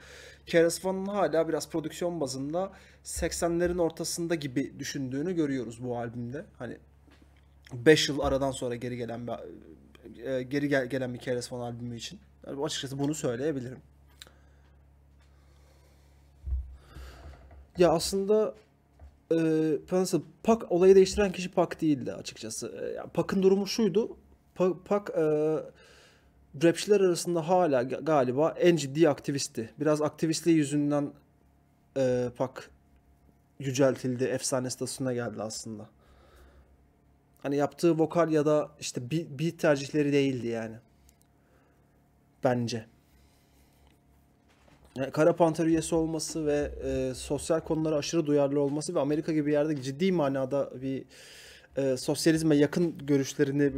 Keras Van'ın hala biraz prodüksiyon bazında 80'lerin ortasında gibi düşündüğünü görüyoruz bu albümde. Hani 5 yıl aradan sonra geri gelen bir e, geri gel, gelen bir Keras Van albümü için. Yani açıkçası bunu söyleyebilirim. Ya aslında e, nasıl, Pak olayı değiştiren kişi Pak değildi açıkçası. E, yani Pak'ın durumu şuydu. Pak, Pak e, rapçiler arasında hala galiba en ciddi aktivisti. Biraz aktivistliği yüzünden e, Pak yüceltildi, efsane statüsüne geldi aslında. Hani yaptığı vokal ya da işte beat tercihleri değildi yani. Bence. Yani Kara Panter üyesi olması ve e, sosyal konulara aşırı duyarlı olması ve Amerika gibi bir yerde ciddi manada bir e, sosyalizme yakın görüşlerini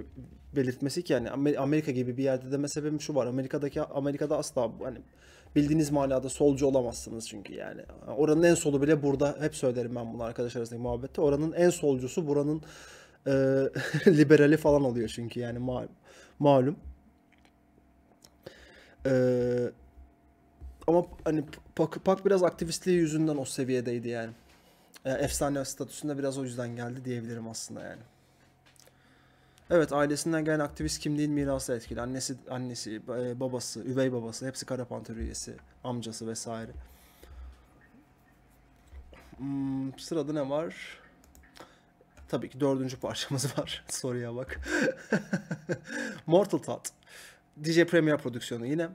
belirtmesi ki yani Amerika gibi bir yerde deme sebebim şu var. Amerika'daki Amerika'da asla hani bildiğiniz manada solcu olamazsınız çünkü yani. Oranın en solu bile burada hep söylerim ben bunu arkadaş arasındaki muhabbette. Oranın en solcusu buranın e, liberali falan oluyor çünkü yani malum. malum. Ee, ama hani Pak, Pak biraz aktivistliği yüzünden o seviyedeydi yani e, efsane statüsünde biraz o yüzden geldi diyebilirim aslında yani. Evet ailesinden gelen aktivist kimliğin mirası etkili. Annesi, annesi, e, babası, üvey babası hepsi Kara Panter üyesi, amcası vesaire. Hmm, sırada ne var? Tabii ki dördüncü parçamız var. Soruya bak. Mortal Tat. DJ Premier prodüksiyonu yine.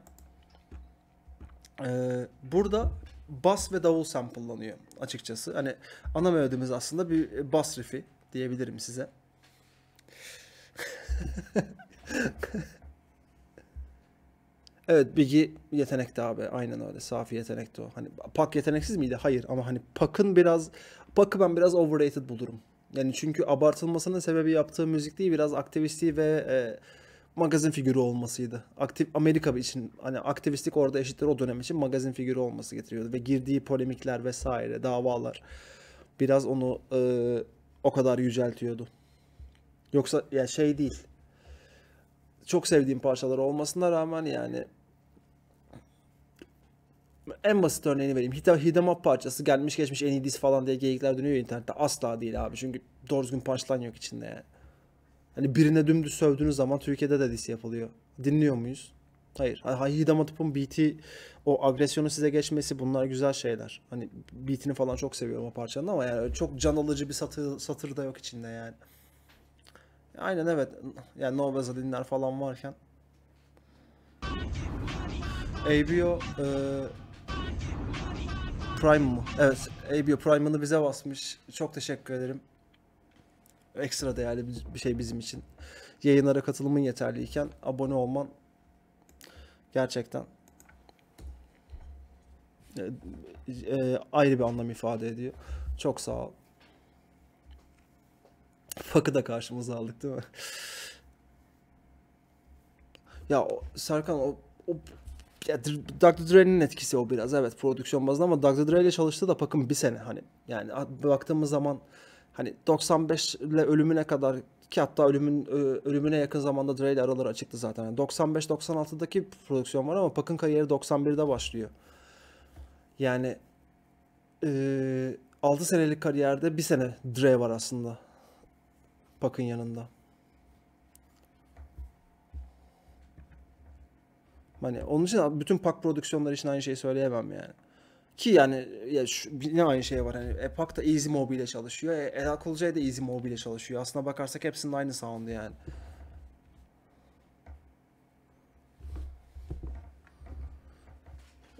Ee, burada bass ve davul sample'lanıyor açıkçası. Hani ana melodimiz aslında bir bass riff'i diyebilirim size. evet Biggie yetenekti abi. Aynen öyle. Safi yetenekti o. Hani Pak yeteneksiz miydi? Hayır ama hani Pak'ın biraz Pak'ı ben biraz overrated bulurum. Yani çünkü abartılmasının sebebi yaptığı müzik değil biraz aktivistliği ve e, magazin figürü olmasıydı. Aktif Amerika için hani aktivistik orada eşittir o dönem için magazin figürü olması getiriyordu ve girdiği polemikler vesaire davalar biraz onu e, o kadar yüceltiyordu. Yoksa ya şey değil çok sevdiğim parçalar olmasına rağmen yani en basit örneğini vereyim. Hit, Hidem parçası gelmiş geçmiş en iyi diz falan diye geyikler dönüyor internette. Asla değil abi. Çünkü doğru düzgün punchline yok içinde yani. Hani birine dümdüz sövdüğünüz zaman Türkiye'de de diss yapılıyor. Dinliyor muyuz? Hayır. Hidem Atup'un beat'i, o agresyonu size geçmesi bunlar güzel şeyler. Hani beat'ini falan çok seviyorum o parçanın ama yani çok can alıcı bir satır, satır da yok içinde yani. Aynen evet. Yani No dinler falan varken. ABO e, Prime mı? Evet. ABO Prime'ını bize basmış. Çok teşekkür ederim. Ekstra değerli bir şey bizim için. Yayınlara katılımın yeterliyken abone olman gerçekten e, e, ayrı bir anlam ifade ediyor. Çok sağ ol. Fakı da karşımıza aldık değil mi? Ya o, Serkan o, o ya, Dr. Dre'nin etkisi o biraz evet prodüksiyon bazında ama Dr. Dre ile çalıştı da bakın bir sene hani yani baktığımız zaman hani 95 ile ölümüne kadar ki hatta ölümün ölümüne yakın zamanda Dre ile araları açıktı zaten. Yani 95-96'daki prodüksiyon var ama Pak'ın kariyeri 91'de başlıyor. Yani e, 6 senelik kariyerde bir sene Dre var aslında. Pak'ın yanında. Hani onun için bütün Pak prodüksiyonları için aynı şeyi söyleyemem yani. Ki yani ya şu, yine aynı şey var hani e, pak da Easy Mobile ile çalışıyor. E, Ela Kulcay da Easy Mobile ile çalışıyor. Aslına bakarsak hepsinin aynı sound'u yani.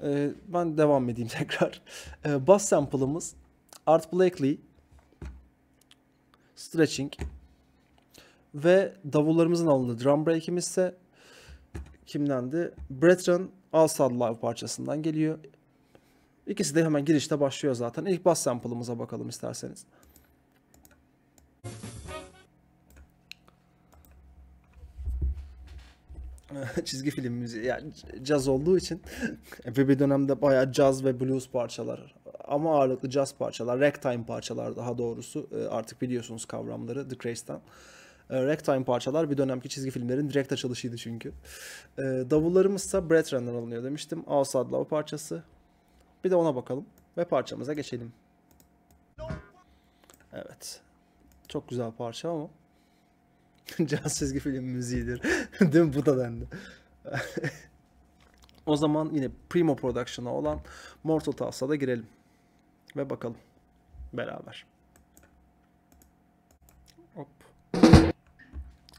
Ee, ben devam edeyim tekrar. Ee, bass sample'ımız Art Blakely Stretching ve davullarımızın alındığı drum break'imiz ise kimdendi? Bretron Alsad Live parçasından geliyor. İkisi de hemen girişte başlıyor zaten. İlk bass sample'ımıza bakalım isterseniz. çizgi film müziği yani caz olduğu için ve bir dönemde bayağı caz ve blues parçalar ama ağırlıklı caz parçalar, ragtime parçalar daha doğrusu e, artık biliyorsunuz kavramları The Craze'dan. E, ragtime parçalar bir dönemki çizgi filmlerin direkt açılışıydı çünkü. E, davullarımız ise Bretren'den alınıyor demiştim. House Love parçası. Bir de ona bakalım ve parçamıza geçelim. Evet. Çok güzel parça ama. Caz çizgi film müziğidir. Değil mi? Bu da dendi. o zaman yine Primo Production'a olan Mortal Tuss'a da girelim. Ve bakalım beraber.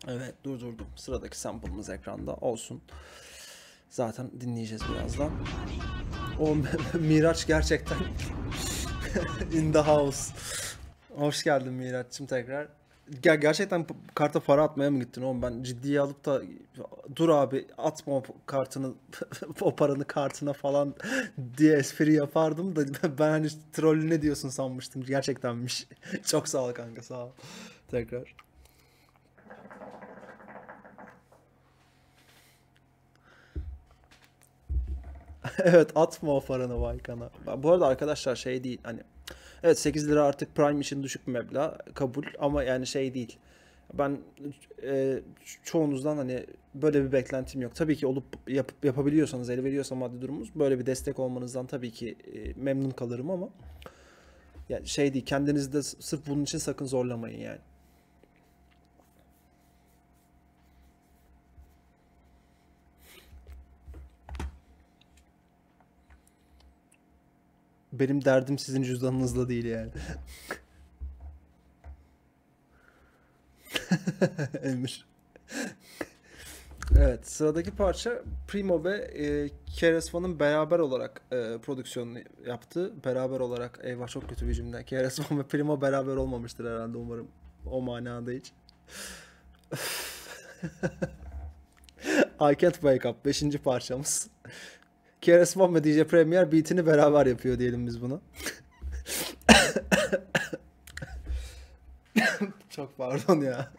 Evet durdurdum. Sıradaki sample'ımız ekranda olsun. Zaten dinleyeceğiz birazdan. O Miraç gerçekten in the house. Hoş geldin Miraç'cığım tekrar. Ger gerçekten karta para atmaya mı gittin oğlum? Ben ciddiye alıp da dur abi atma o kartını o paranı kartına falan diye espri yapardım da ben hani trollü ne diyorsun sanmıştım. Gerçektenmiş. Çok sağ ol kanka sağ ol. Tekrar. evet atma o paranı Baykan'a. Bu arada arkadaşlar şey değil hani evet 8 lira artık Prime için düşük bir meblağ kabul ama yani şey değil. Ben e, çoğunuzdan hani böyle bir beklentim yok. Tabii ki olup yap, yapabiliyorsanız, el veriyorsa maddi durumunuz böyle bir destek olmanızdan tabii ki e, memnun kalırım ama yani şey değil kendinizi de sırf bunun için sakın zorlamayın yani. Benim derdim sizin cüzdanınızla değil yani. Emir. Evet sıradaki parça Primo ve e, Keres beraber olarak e, prodüksiyonunu yaptı. Beraber olarak eyvah çok kötü bir cümle. Keres ve Primo beraber olmamıştır herhalde umarım. O manada hiç. I Can't Wake Up 5. parçamız. KRS One ve DJ Premier beatini beraber yapıyor diyelim biz bunu. Çok pardon ya.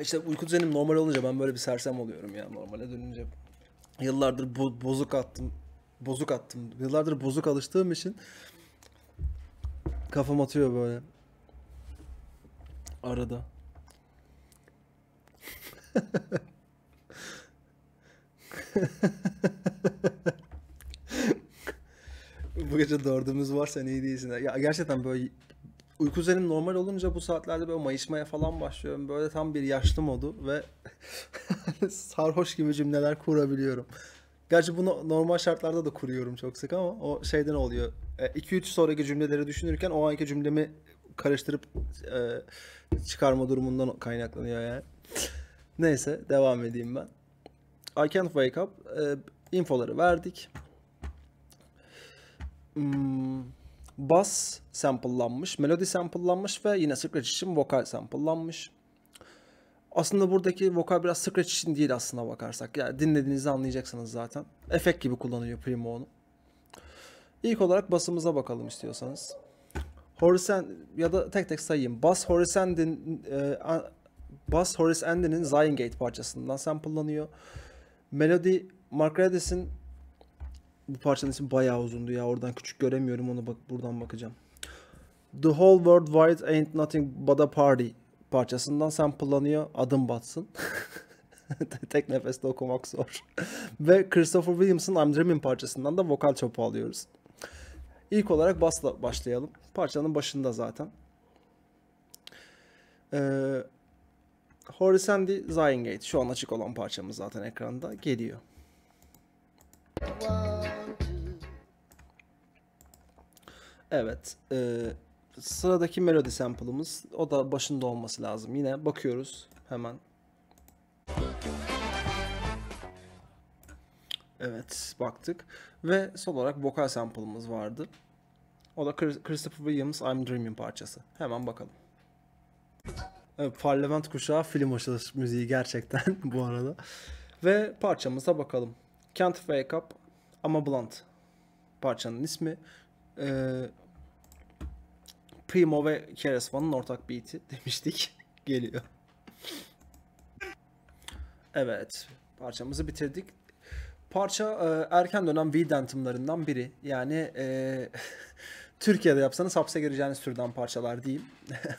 İşte uyku düzenim normal olunca ben böyle bir sersem oluyorum ya normale dönünce. Yıllardır bo- bozuk attım. Bozuk attım. Yıllardır bozuk alıştığım için kafam atıyor böyle. Arada bu gece dördümüz sen iyi değilsin. Ya gerçekten böyle uyku üzerim normal olunca bu saatlerde böyle mayışmaya falan başlıyorum. Böyle tam bir yaşlı modu ve sarhoş gibi cümleler kurabiliyorum. Gerçi bunu normal şartlarda da kuruyorum çok sık ama o şeyden oluyor. 2-3 e, sonraki cümleleri düşünürken o anki cümlemi karıştırıp e, çıkarma durumundan kaynaklanıyor yani. Neyse devam edeyim ben. I can't wake up. E, infoları verdik. Hmm, bass sample'lanmış, melodi sample'lanmış ve yine Scratch için vokal sample'lanmış. Aslında buradaki vokal biraz Scratch için değil aslına bakarsak. Yani dinlediğinizi anlayacaksınız zaten. Efekt gibi kullanıyor Primo onu. İlk olarak basımıza bakalım istiyorsanız. Horizon ya da tek tek sayayım. Bass Horizon e, Bas Horace Andy'nin Zion Gate parçasından sample'lanıyor. Melody Mark Redis'in bu parçanın ismi bayağı uzundu ya. Oradan küçük göremiyorum onu bak buradan bakacağım. The Whole World Wide Ain't Nothing But A Party parçasından sample'lanıyor. Adım batsın. Tek nefeste okumak zor. Ve Christopher Williams'ın I'm Dreaming parçasından da vokal çopu alıyoruz. İlk olarak basla başlayalım. Parçanın başında zaten. Ee, Horisendi Zion şu an açık olan parçamız zaten ekranda geliyor. Evet. E, sıradaki melodi sample'ımız. O da başında olması lazım. Yine bakıyoruz hemen. Evet baktık. Ve son olarak vokal sample'ımız vardı. O da Christopher Williams I'm Dreaming parçası. Hemen bakalım. Evet, Parlament kuşağı film açılış müziği gerçekten bu arada. Ve parçamıza bakalım. Can't Wake Up ama Blunt parçanın ismi. Ee, Primo ve Keres One'ın ortak beat'i demiştik. Geliyor. Evet. Parçamızı bitirdik. Parça e, erken dönem V-Dentim'larından biri. Yani e, Türkiye'de yapsanız hapse gireceğiniz türden parçalar diyeyim.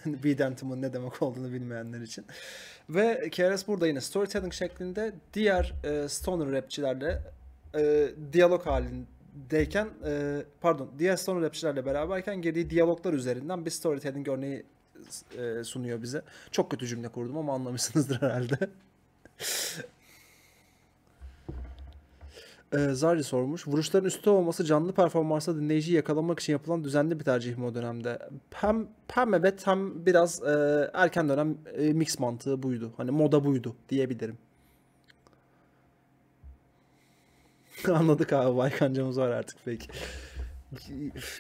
Beatentum'un ne demek olduğunu bilmeyenler için. Ve KRS burada yine storytelling şeklinde diğer e, stoner rapçilerle e, diyalog halindeyken e, pardon diğer stoner rapçilerle beraberken girdiği diyaloglar üzerinden bir storytelling örneği e, sunuyor bize. Çok kötü cümle kurdum ama anlamışsınızdır herhalde. e, Zari sormuş. Vuruşların üstte olması canlı performansa dinleyiciyi yakalamak için yapılan düzenli bir tercih mi o dönemde? Hem, hem evet hem biraz e, erken dönem e, mix mantığı buydu. Hani moda buydu diyebilirim. Anladık abi Baykancamız var artık peki.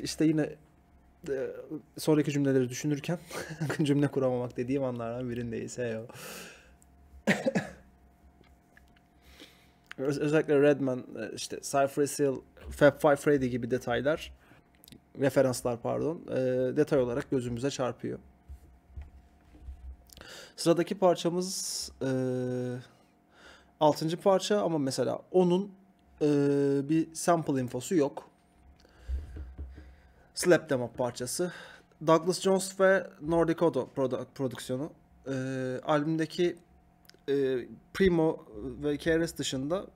İşte yine e, sonraki cümleleri düşünürken cümle kuramamak dediğim anlardan birindeyiz. Heyo. Öz özellikle Redman, e, işte Cypher Seal, Fab Five Freddy gibi detaylar, referanslar pardon, e, detay olarak gözümüze çarpıyor. Sıradaki parçamız e, 6. parça ama mesela onun e, bir sample infosu yok. Slap Demo parçası. Douglas Jones ve Nordic Odo prodüksiyonu. E, albümdeki e, Primo ve KRS dışında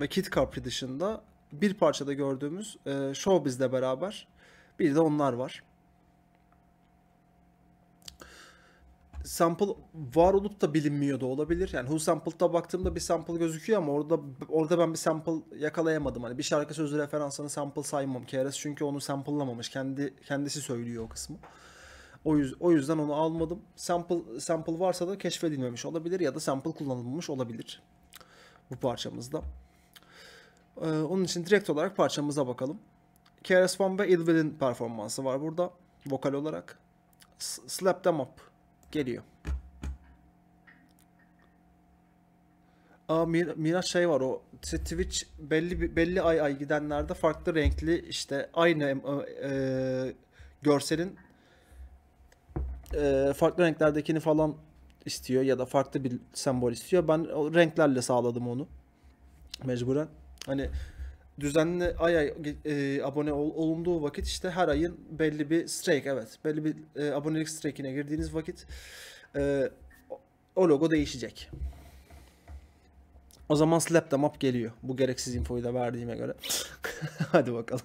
ve Kit Capri dışında bir parçada gördüğümüz e, Showbiz'le beraber bir de onlar var. sample var olup da bilinmiyor da olabilir. Yani Who Sampled'da baktığımda bir sample gözüküyor ama orada orada ben bir sample yakalayamadım. Hani bir şarkı sözü referansını sample saymam. KRS çünkü onu sample'lamamış. Kendi kendisi söylüyor o kısmı. O, yüz, o yüzden onu almadım. Sample, sample varsa da keşfedilmemiş olabilir ya da sample kullanılmamış olabilir bu parçamızda. Ee, onun için direkt olarak parçamıza bakalım. KRS One ve Idvil'in performansı var burada vokal olarak. S Slap Them Up geliyor. Aa, Mir Miraç şey var o Twitch belli belli ay ay gidenlerde farklı renkli işte aynı e, e, görselin e, farklı renklerdekini falan istiyor ya da farklı bir sembol istiyor. Ben o renklerle sağladım onu. Mecburen. Hani düzenli ay ay e, abone ol, olunduğu vakit işte her ayın belli bir strike evet. Belli bir e, abonelik strike'ine girdiğiniz vakit e, o logo değişecek. O zaman slap the map geliyor. Bu gereksiz infoyu da verdiğime göre. Hadi bakalım.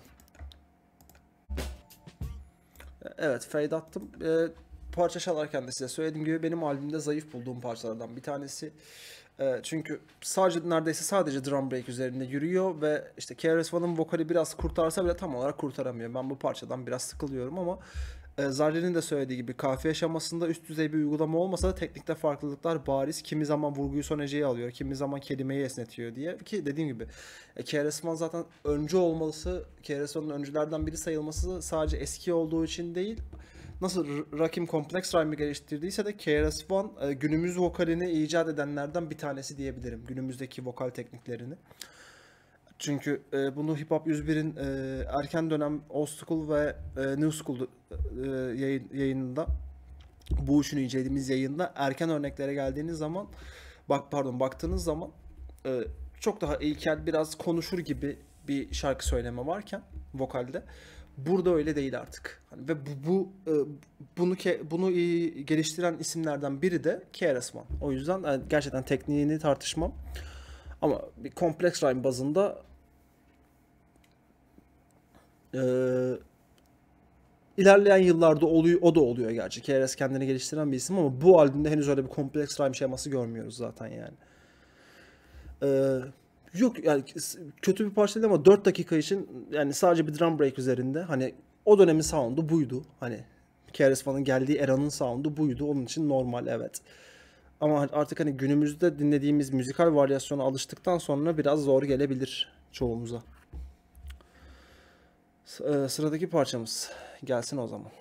E, evet fade attım. Ee, parça çalarken de size söylediğim gibi benim albümde zayıf bulduğum parçalardan bir tanesi. Ee, çünkü sadece neredeyse sadece drum break üzerinde yürüyor ve işte KRS One'ın vokali biraz kurtarsa bile tam olarak kurtaramıyor. Ben bu parçadan biraz sıkılıyorum ama e, de söylediği gibi kafi aşamasında üst düzey bir uygulama olmasa da teknikte farklılıklar bariz. Kimi zaman vurguyu son heceye alıyor, kimi zaman kelimeyi esnetiyor diye. Ki dediğim gibi e, KRS zaten öncü olması, KRS öncülerden biri sayılması sadece eski olduğu için değil nasıl Rakim Complex Rhyme'ı geliştirdiyse de KRS-One e, günümüz vokalini icat edenlerden bir tanesi diyebilirim. Günümüzdeki vokal tekniklerini. Çünkü e, bunu Hip Hop 101'in e, erken dönem Old School ve e, New School e, yayın, yayınında bu üçünü incelediğimiz yayında erken örneklere geldiğiniz zaman bak pardon baktığınız zaman e, çok daha ilkel biraz konuşur gibi bir şarkı söyleme varken vokalde Burada öyle değil artık. Hani ve bu, bu e, bunu bunu geliştiren isimlerden biri de Kieresman. O yüzden e, gerçekten tekniğini tartışmam. Ama bir kompleks rhyme bazında e, ilerleyen yıllarda oluyor, o da oluyor gerçi. KRS kendini geliştiren bir isim ama bu albümde henüz öyle bir kompleks rhyme şeması görmüyoruz zaten yani. Eee Yok yani kötü bir parça değil ama 4 dakika için yani sadece bir drum break üzerinde hani o dönemin sound'u buydu. Hani Keres Van'ın geldiği eranın sound'u buydu. Onun için normal evet. Ama artık hani günümüzde dinlediğimiz müzikal varyasyona alıştıktan sonra biraz zor gelebilir çoğumuza. E, sıradaki parçamız gelsin o zaman.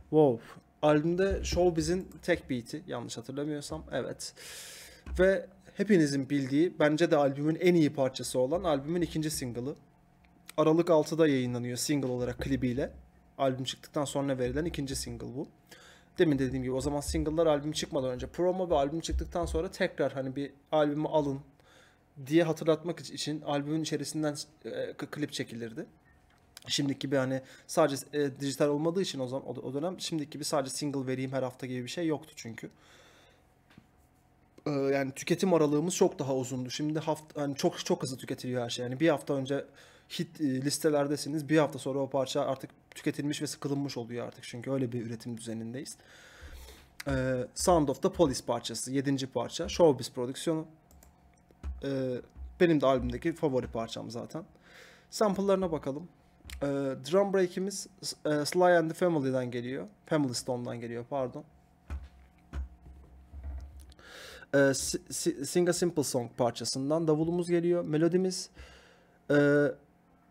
Wow. Albümde Showbiz'in tek beat'i yanlış hatırlamıyorsam. Evet. Ve hepinizin bildiği bence de albümün en iyi parçası olan albümün ikinci single'ı. Aralık 6'da yayınlanıyor single olarak klibiyle. Albüm çıktıktan sonra verilen ikinci single bu. Demin dediğim gibi o zaman single'lar albüm çıkmadan önce promo ve albüm çıktıktan sonra tekrar hani bir albümü alın diye hatırlatmak için albümün içerisinden e, klip çekilirdi. Şimdiki gibi hani sadece e, dijital olmadığı için o zaman o dönem şimdiki gibi sadece single vereyim her hafta gibi bir şey yoktu çünkü. E, yani tüketim aralığımız çok daha uzundu. Şimdi hafta yani çok çok hızlı tüketiliyor her şey. Yani bir hafta önce hit e, listelerdesiniz. Bir hafta sonra o parça artık tüketilmiş ve sıkılınmış oluyor artık. Çünkü öyle bir üretim düzenindeyiz. Ee, Sound of the Police parçası. Yedinci parça. Showbiz prodüksiyonu. Ee, benim de albümdeki favori parçam zaten. Sample'larına bakalım. Ee, drum break'imiz e, Sly and the Family'den geliyor. Family Stone'dan geliyor pardon e, Sing a Simple Song parçasından davulumuz geliyor. Melodimiz e,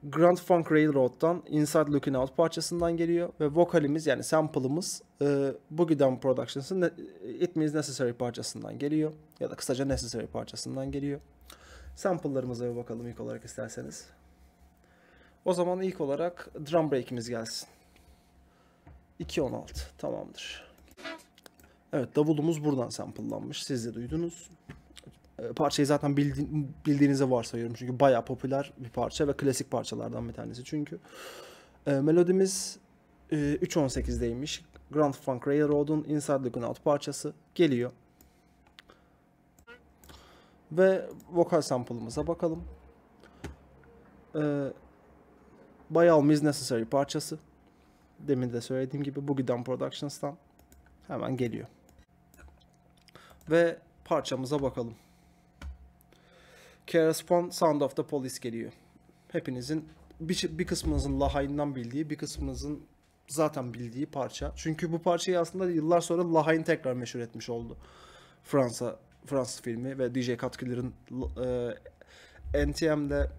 Grand Funk Railroad'dan Inside Looking Out parçasından geliyor ve vokalimiz yani sample'ımız e, Boogie Down Productions'ın It Means Necessary parçasından geliyor ya da kısaca Necessary parçasından geliyor. Sample'larımıza bir bakalım ilk olarak isterseniz. O zaman ilk olarak drum break'imiz gelsin. 2.16 tamamdır. Evet davulumuz buradan sample'lanmış. Siz de duydunuz. Ee, parçayı zaten bildi bildiğinize varsayıyorum. Çünkü bayağı popüler bir parça ve klasik parçalardan bir tanesi çünkü. E, melodimiz e, 3.18'deymiş. Grand Funk Railroad'un Inside Looking Out parçası geliyor. Ve vokal sample'ımıza bakalım. E, By All Means Necessary parçası. Demin de söylediğim gibi Boogie Down Productions'tan hemen geliyor. Ve parçamıza bakalım. Keraspan Sound of the Police geliyor. Hepinizin bir, bir kısmınızın Lahayn'dan bildiği, bir kısmınızın zaten bildiği parça. Çünkü bu parçayı aslında yıllar sonra Lahayn tekrar meşhur etmiş oldu. Fransa Fransız filmi ve DJ Katkiller'in e, NTM'de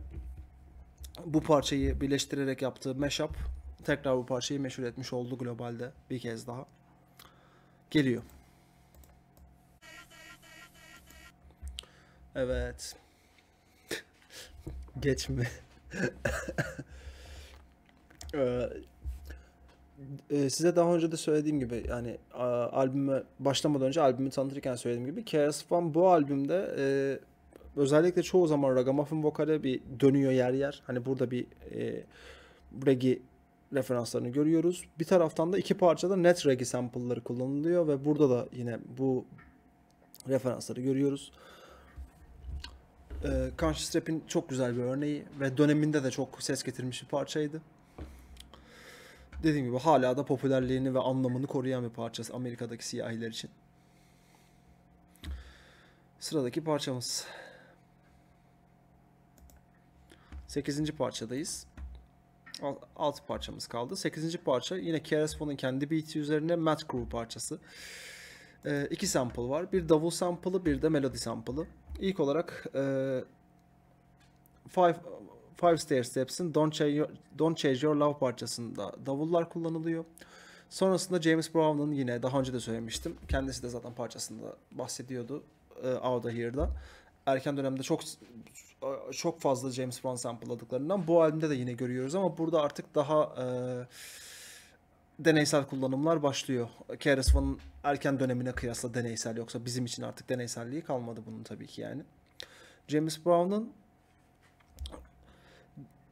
bu parçayı birleştirerek yaptığı mashup tekrar bu parçayı meşhur etmiş oldu globalde bir kez daha. Geliyor. Evet. Geçme. Ee, e, size daha önce de söylediğim gibi yani a, albüme başlamadan önce albümü tanıtırken söylediğim gibi KRS One bu albümde e, özellikle çoğu zaman Ragamuffin vokale bir dönüyor yer yer. Hani burada bir e, reggae referanslarını görüyoruz. Bir taraftan da iki parçada net reggae sample'ları kullanılıyor ve burada da yine bu referansları görüyoruz. E, Conscious Rap'in çok güzel bir örneği ve döneminde de çok ses getirmiş bir parçaydı. Dediğim gibi hala da popülerliğini ve anlamını koruyan bir parçası Amerika'daki siyahiler için. Sıradaki parçamız. sekizinci parçadayız. Alt, parçamız kaldı. Sekizinci parça yine KRS-One'un kendi beat'i üzerine Matt Crew parçası. Ee, iki sample var. Bir davul sample'ı bir de melodi sample'ı. İlk olarak e, Five, Five Stair Steps'in Don't, Change Your, Don't Change Your Love parçasında davullar kullanılıyor. Sonrasında James Brown'un yine daha önce de söylemiştim. Kendisi de zaten parçasında bahsediyordu. E, Out of Here'da. Erken dönemde çok çok fazla James Brown sample'ladıklarından bu albümde de yine görüyoruz ama burada artık daha e, deneysel kullanımlar başlıyor. krs erken dönemine kıyasla deneysel yoksa bizim için artık deneyselliği kalmadı bunun tabii ki yani. James Brown'ın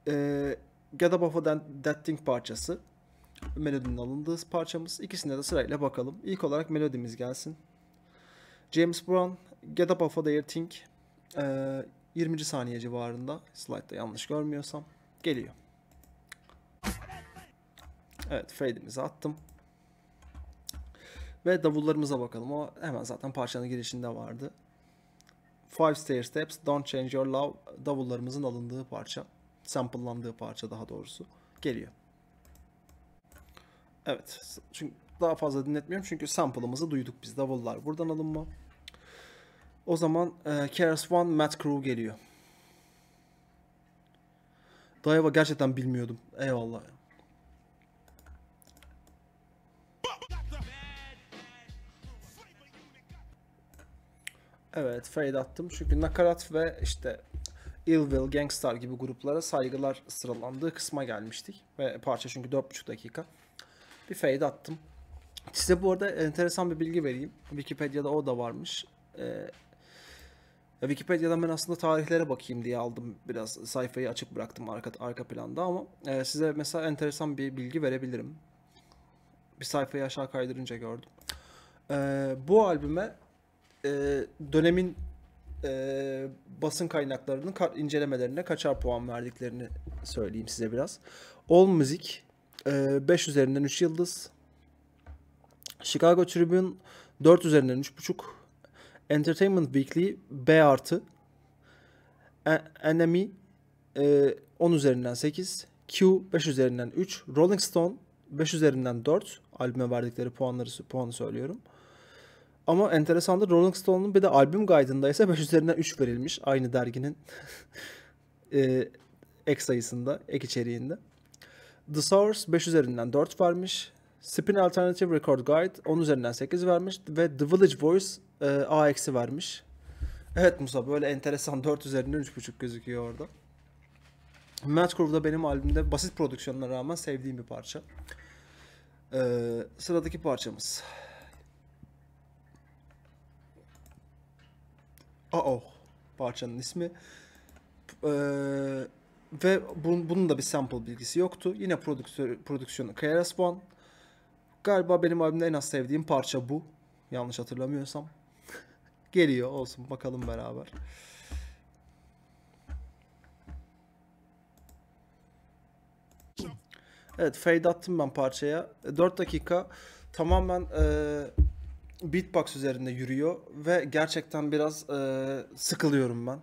e, Get Up Off That Thing parçası melodinin alındığı parçamız. İkisine de sırayla bakalım. İlk olarak melodimiz gelsin. James Brown Get Up Off of Their Thing e, 20. saniye civarında slide'da yanlış görmüyorsam geliyor. Evet fade'imizi attım. Ve davullarımıza bakalım. O hemen zaten parçanın girişinde vardı. Five Stair Steps, Don't Change Your Love davullarımızın alındığı parça. Sample'landığı parça daha doğrusu. Geliyor. Evet. Çünkü daha fazla dinletmiyorum çünkü sample'ımızı duyduk biz. Davullar buradan alınma. O zaman e, Keras One Matt Crew geliyor. Dayava gerçekten bilmiyordum. Eyvallah. Evet fade attım çünkü nakarat ve işte Illville, Gangstar gibi gruplara saygılar sıralandığı kısma gelmiştik. Ve parça çünkü 4,5 dakika. Bir fade attım. Size bu arada enteresan bir bilgi vereyim. Wikipedia'da o da varmış. Ee, Wikipedia'dan ben aslında tarihlere bakayım diye aldım. Biraz sayfayı açık bıraktım arka, arka planda ama e, size mesela enteresan bir bilgi verebilirim. Bir sayfayı aşağı kaydırınca gördüm. Ee, bu albüme e, dönemin e, basın kaynaklarının ka- incelemelerine kaçar puan verdiklerini söyleyeyim size biraz. All Music e, 5 üzerinden 3 yıldız. Chicago Tribune 4 üzerinden 3.5. Entertainment Weekly B artı. NME 10 e, e, üzerinden 8. Q 5 üzerinden 3. Rolling Stone 5 üzerinden 4. Albüme verdikleri puanları puanı söylüyorum. Ama enteresandır Rolling Stone'un bir de albüm guide'ında ise 5 üzerinden 3 verilmiş. Aynı derginin e, ek sayısında, ek içeriğinde. The Source 5 üzerinden 4 vermiş. Spin Alternative Record Guide 10 üzerinden 8 vermiş. Ve The Village Voice e, A eksi vermiş. Evet Musa böyle enteresan 4 üzerinden 3.5 gözüküyor orada. Matt Grove'da benim albümde basit prodüksiyonuna rağmen sevdiğim bir parça. Ee, sıradaki parçamız. A-Oh parçanın ismi. Ee, ve bunun, bunun da bir sample bilgisi yoktu. Yine prodüksiyonu KRS One. Galiba benim albümde en az sevdiğim parça bu. Yanlış hatırlamıyorsam. Geliyor olsun bakalım beraber. Evet fade attım ben parçaya. 4 dakika tamamen e, beatbox üzerinde yürüyor ve gerçekten biraz e, sıkılıyorum ben.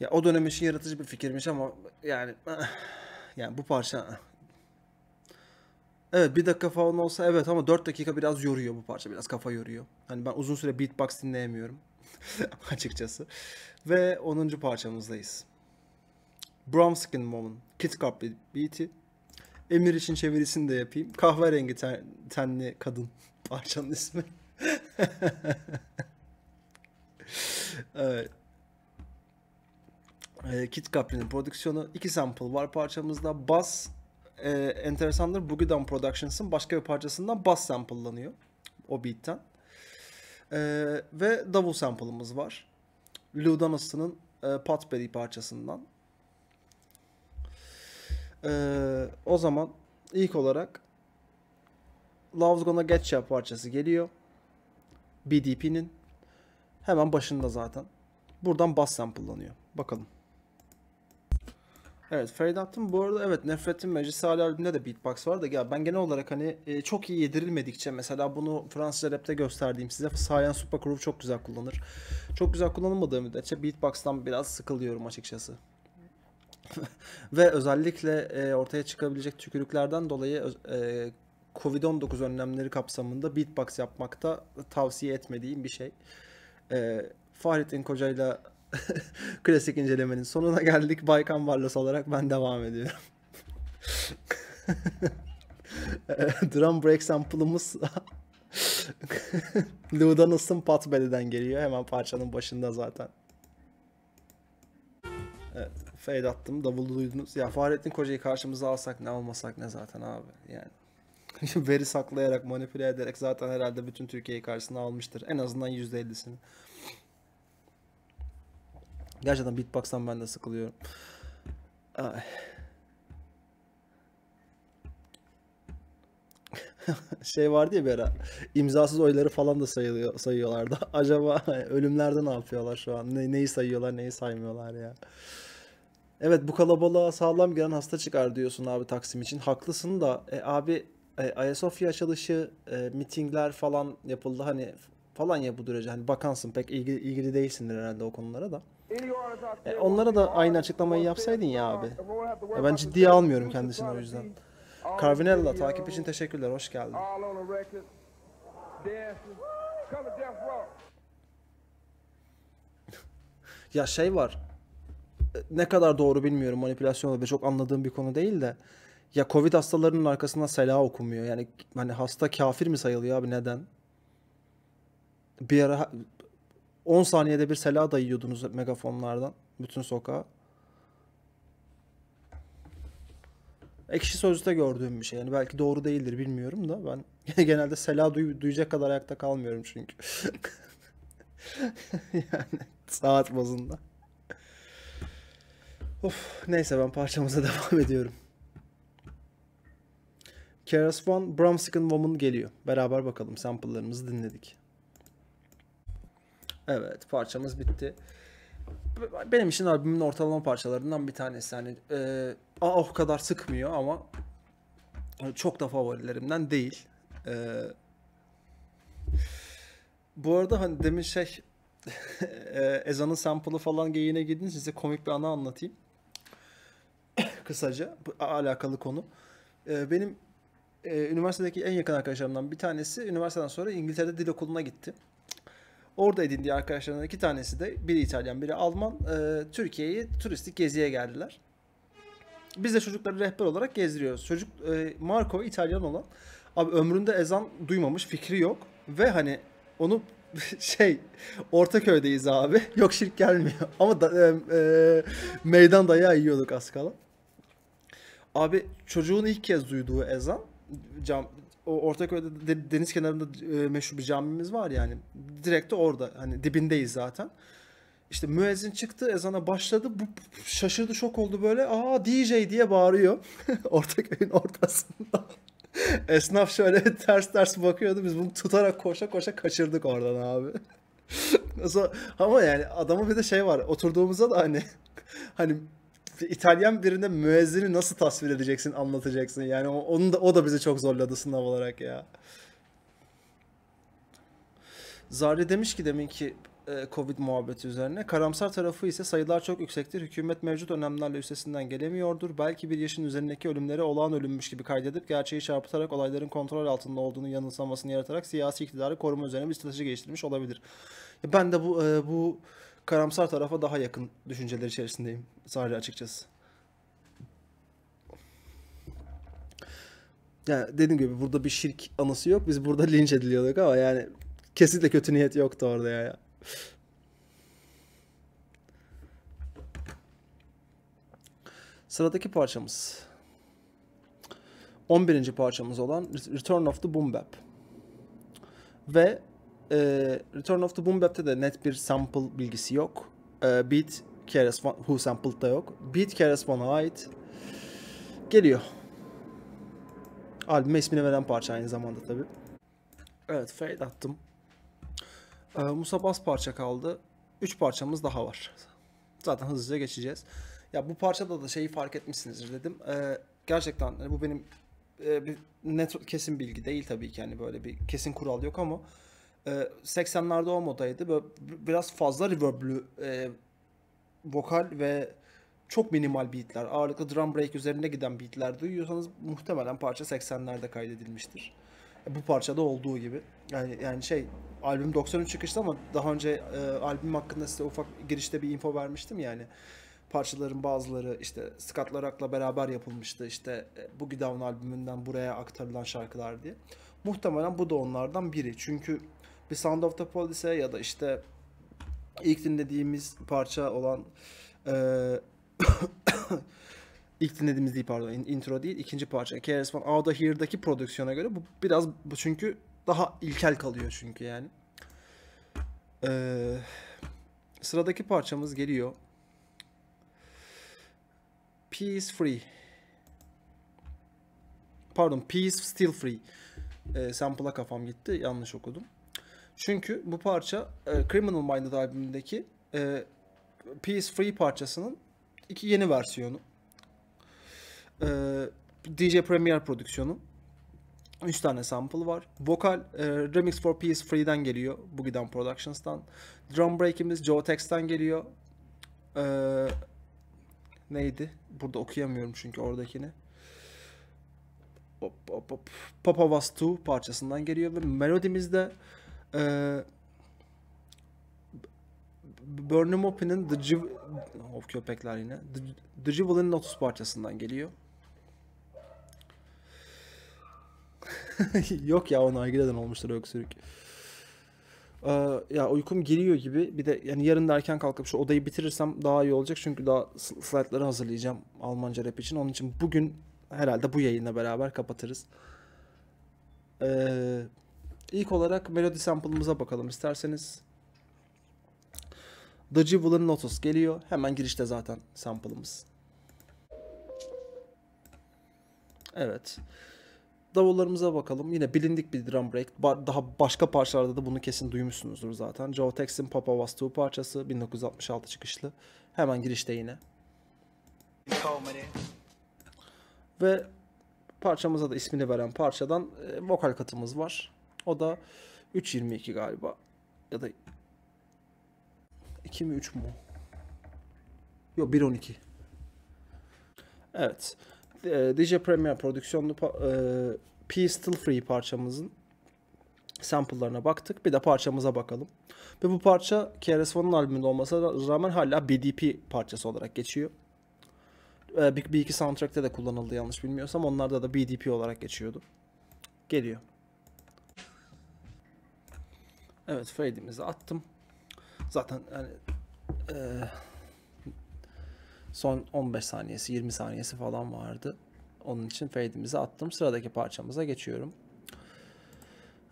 Ya o dönem için yaratıcı bir fikirmiş ama yani yani bu parça Evet bir dakika falan olsa evet ama 4 dakika biraz yoruyor bu parça. Biraz kafa yoruyor. Hani ben uzun süre beatbox dinleyemiyorum. açıkçası. Ve 10. parçamızdayız. Brown Skin Woman. Kit Cup Beat'i. Emir için çevirisini de yapayım. Kahverengi ten, tenli kadın parçanın ismi. evet. E, Kit Caprin'in prodüksiyonu. iki sample var parçamızda. Bass e, enteresandır. Bugidan Productions'ın başka bir parçasından bass sample'lanıyor. O beat'ten. E, ve double sample'ımız var. Lou Donaldson'ın e, Potberry parçasından. Ee, o zaman ilk olarak Love's Gonna Get Ya parçası geliyor. BDP'nin hemen başında zaten. Buradan bass sample'lanıyor. Bakalım. Evet Fade Upton bu arada evet Nefretin Meclisi hali albümünde de beatbox var da ya ben genel olarak hani e, çok iyi yedirilmedikçe mesela bunu Fransızca rapte gösterdiğim size Sayan Super Groove çok güzel kullanır. Çok güzel kullanılmadığı müddetçe beatbox'tan biraz sıkılıyorum açıkçası. Ve özellikle e, ortaya çıkabilecek tükürüklerden dolayı e, Covid-19 önlemleri kapsamında beatbox yapmakta tavsiye etmediğim bir şey. E, Fahrettin Koca'yla klasik incelemenin sonuna geldik. Baykan Barlas olarak ben devam ediyorum. Drum break sample'ımız Ludanus'un Pat Belly'den geliyor. Hemen parçanın başında zaten. Evet. Fade attım. Davulu duydunuz. Ya Fahrettin Koca'yı karşımıza alsak ne almasak ne zaten abi. Yani veri saklayarak, manipüle ederek zaten herhalde bütün Türkiye'yi karşısına almıştır. En azından %50'sini. Gerçekten beatbox'tan ben de sıkılıyorum. Ay. şey vardı ya bir ara imzasız oyları falan da sayılıyor, sayıyorlardı. Acaba ölümlerden ne yapıyorlar şu an? Ne, neyi sayıyorlar neyi saymıyorlar ya. Evet bu kalabalığa sağlam gelen hasta çıkar diyorsun abi Taksim için. Haklısın da e, abi e, Ayasofya açılışı, e, mitingler falan yapıldı. Hani falan ya bu derece Hani bakansın pek ilgili, ilgili değilsindir herhalde o konulara da. E, onlara da aynı açıklamayı yapsaydın ya abi. E, ben ciddiye almıyorum kendisini o yüzden. Carvinella takip için teşekkürler. Hoş geldin. ya şey var ne kadar doğru bilmiyorum manipülasyon ve çok anladığım bir konu değil de ya Covid hastalarının arkasında selah okumuyor. Yani hani hasta kafir mi sayılıyor abi neden? Bir ara 10 saniyede bir selah dayıyordunuz megafonlardan bütün sokağa. Ekşi sözlükte gördüğüm bir şey. Yani belki doğru değildir bilmiyorum da ben genelde selah duy duyacak kadar ayakta kalmıyorum çünkü. yani saat bazında. Of neyse ben parçamıza devam ediyorum. Keras One, Bramsican Woman geliyor. Beraber bakalım sample'larımızı dinledik. Evet parçamız bitti. Benim için albümün ortalama parçalarından bir tanesi. Hani e, ah oh kadar sıkmıyor ama çok da favorilerimden değil. E, bu arada hani demin şey e, Ezan'ın sample'ı falan geyiğine girdiniz size komik bir anı anlatayım kısaca alakalı konu. E, benim e, üniversitedeki en yakın arkadaşlarımdan bir tanesi üniversiteden sonra İngiltere'de dil okuluna gitti. Orada edindiği arkadaşlarından iki tanesi de biri İtalyan biri Alman e, Türkiye'yi turistik geziye geldiler. Biz de çocukları rehber olarak gezdiriyoruz. Çocuk e, Marco İtalyan olan abi ömründe ezan duymamış fikri yok ve hani onu şey Ortaköy'deyiz abi. Yok şirk gelmiyor. Ama da, e, e, meydan dayağı yiyorduk az kala. Abi çocuğun ilk kez duyduğu ezan cam o Ortaköy'de de, deniz kenarında e, meşhur bir camimiz var yani. Direkt de orada hani dibindeyiz zaten. İşte müezzin çıktı ezana başladı. Bu, şaşırdı şok oldu böyle. Aa DJ diye bağırıyor. Ortaköy'ün ortasında. Esnaf şöyle ters ters bakıyordu. Biz bunu tutarak koşa koşa kaçırdık oradan abi. Ama yani adamın bir de şey var. Oturduğumuzda da hani hani İtalyan birine müezzini nasıl tasvir edeceksin, anlatacaksın? Yani onun da o da bizi çok zorladı sınav olarak ya. Zari demiş ki demin ki e, Covid muhabbeti üzerine. Karamsar tarafı ise sayılar çok yüksektir. Hükümet mevcut önlemlerle üstesinden gelemiyordur. Belki bir yaşın üzerindeki ölümleri olağan ölümmüş gibi kaydedip gerçeği çarpıtarak olayların kontrol altında olduğunu yanılsamasını yaratarak siyasi iktidarı koruma üzerine bir strateji geliştirmiş olabilir. Ben de bu e, bu karamsar tarafa daha yakın düşünceler içerisindeyim sadece açıkçası. Yani dediğim gibi burada bir şirk anısı yok. Biz burada linç ediliyorduk ama yani kesinlikle kötü niyet yoktu orada ya. Sıradaki parçamız. 11. parçamız olan Return of the Boom Bap. Ve e, Return of the Boom Bap'te de net bir sample bilgisi yok. E, beat Keras One, Who Sampled'da yok. Beat Keras ait. Geliyor. Albüme ismini veren parça aynı zamanda tabi. Evet fade attım. E, Musa bas parça kaldı. 3 parçamız daha var. Zaten hızlıca geçeceğiz. Ya bu parçada da şeyi fark etmişsinizdir dedim. E, gerçekten bu benim e, bir net kesin bilgi değil tabii ki. Yani böyle bir kesin kural yok ama 80'lerde ee, o modaydı. Böyle biraz fazla reverb'lü e, vokal ve çok minimal beatler. Ağırlıklı drum break üzerine giden beatler duyuyorsanız muhtemelen parça 80'lerde kaydedilmiştir. E, bu parçada olduğu gibi. Yani yani şey albüm 93 çıkışlı ama daha önce e, albüm hakkında size ufak girişte bir info vermiştim yani parçaların bazıları işte Scott Larak'la beraber yapılmıştı. İşte e, Boogie Down albümünden buraya aktarılan şarkılar diye. Muhtemelen bu da onlardan biri. Çünkü bir Sound of the Police ya da işte ilk dinlediğimiz parça olan e, ilk dinlediğimiz değil pardon intro değil ikinci parça Keres Van Outa Here'daki prodüksiyona göre bu biraz bu çünkü daha ilkel kalıyor çünkü yani. Ee, sıradaki parçamız geliyor. Peace Free. Pardon Peace Still Free. Ee, sample'a kafam gitti. Yanlış okudum. Çünkü bu parça e, Criminal Minded albümündeki e, Peace Free parçasının iki yeni versiyonu. E, DJ Premier prodüksiyonu. 3 tane sample var. Vokal e, Remix for Peace Free'den geliyor. Boogie Productions'tan. Drum break'imiz Joe Tex'ten geliyor. Eee neydi? Burada okuyamıyorum çünkü oradakini. Hop, hop, hop. Papa Was 2 parçasından geliyor ve melodimizde ee, Burnham Opie'nin The Jiv... Of oh, köpekler yine. The, The Jivel'in Lotus parçasından geliyor. Yok ya ona nargileden olmuştur öksürük. Ee, ya uykum geliyor gibi. Bir de yani yarın da erken kalkıp şu odayı bitirirsem daha iyi olacak. Çünkü daha slaytları hazırlayacağım Almanca rap için. Onun için bugün herhalde bu yayınla beraber kapatırız. Eee İlk olarak melodi sample'ımıza bakalım isterseniz. The Jibble'ın Lotus geliyor. Hemen girişte zaten sample'ımız. Evet. Davullarımıza bakalım. Yine bilindik bir drum break. Ba- daha başka parçalarda da bunu kesin duymuşsunuzdur zaten. Joe Tex'in Papa Was Two parçası 1966 çıkışlı. Hemen girişte yine. Ve parçamıza da ismini veren parçadan e, vokal katımız var. O da 3.22 galiba. Ya da 2 mi 3 mu? Yok 1.12. Evet. Ee, DJ Premier prodüksiyonlu e, P Still Free parçamızın sample'larına baktık. Bir de parçamıza bakalım. Ve bu parça KRS One'ın albümünde olmasına rağmen hala BDP parçası olarak geçiyor. Ee, bir, bir iki soundtrack'te de kullanıldı yanlış bilmiyorsam. Onlarda da BDP olarak geçiyordu. Geliyor. Evet fade'imizi attım. Zaten yani e, son 15 saniyesi 20 saniyesi falan vardı. Onun için fade'imizi attım. Sıradaki parçamıza geçiyorum.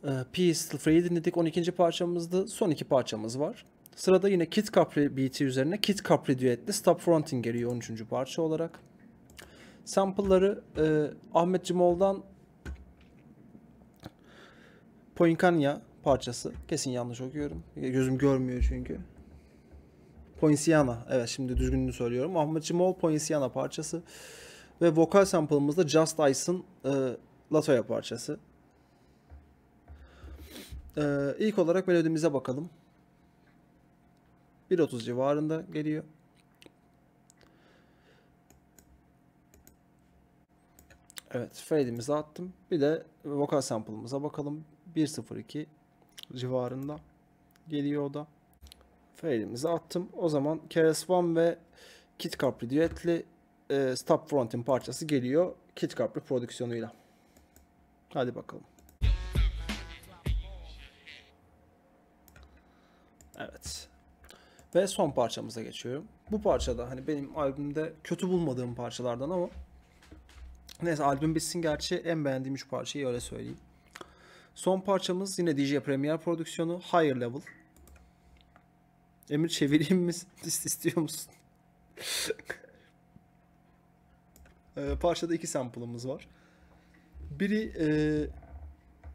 E, Peace Free dinledik 12. parçamızdı. Son iki parçamız var. Sırada yine Kit Capri beat'i üzerine Kit Capri düetli Stop Fronting geliyor 13. parça olarak. Sample'ları e, Ahmet Cimol'dan Poinkanya, parçası. Kesin yanlış okuyorum. Gözüm görmüyor çünkü. Poinciana. Evet şimdi düzgününü söylüyorum. Ahmet Cimol Poinciana parçası. Ve vokal sample'ımızda Just Ice'ın e, Latoya parçası. E, ilk olarak melodimize bakalım. 1.30 civarında geliyor. Evet, fade'imizi attım. Bir de vokal sample'ımıza bakalım. 1.02 civarında geliyor o da. Fail'imizi attım. O zaman Keres One ve Kit Capri düetli e, Stop Front'in parçası geliyor Kit Capri prodüksiyonuyla. Hadi bakalım. Evet. Ve son parçamıza geçiyorum. Bu parçada hani benim albümde kötü bulmadığım parçalardan ama neyse albüm bitsin gerçi en beğendiğim şu parçayı öyle söyleyeyim. Son parçamız yine DJ Premier prodüksiyonu Higher Level. Emir çevireyim mi? İstiyor musun? ee, parçada iki sample'ımız var. Biri e,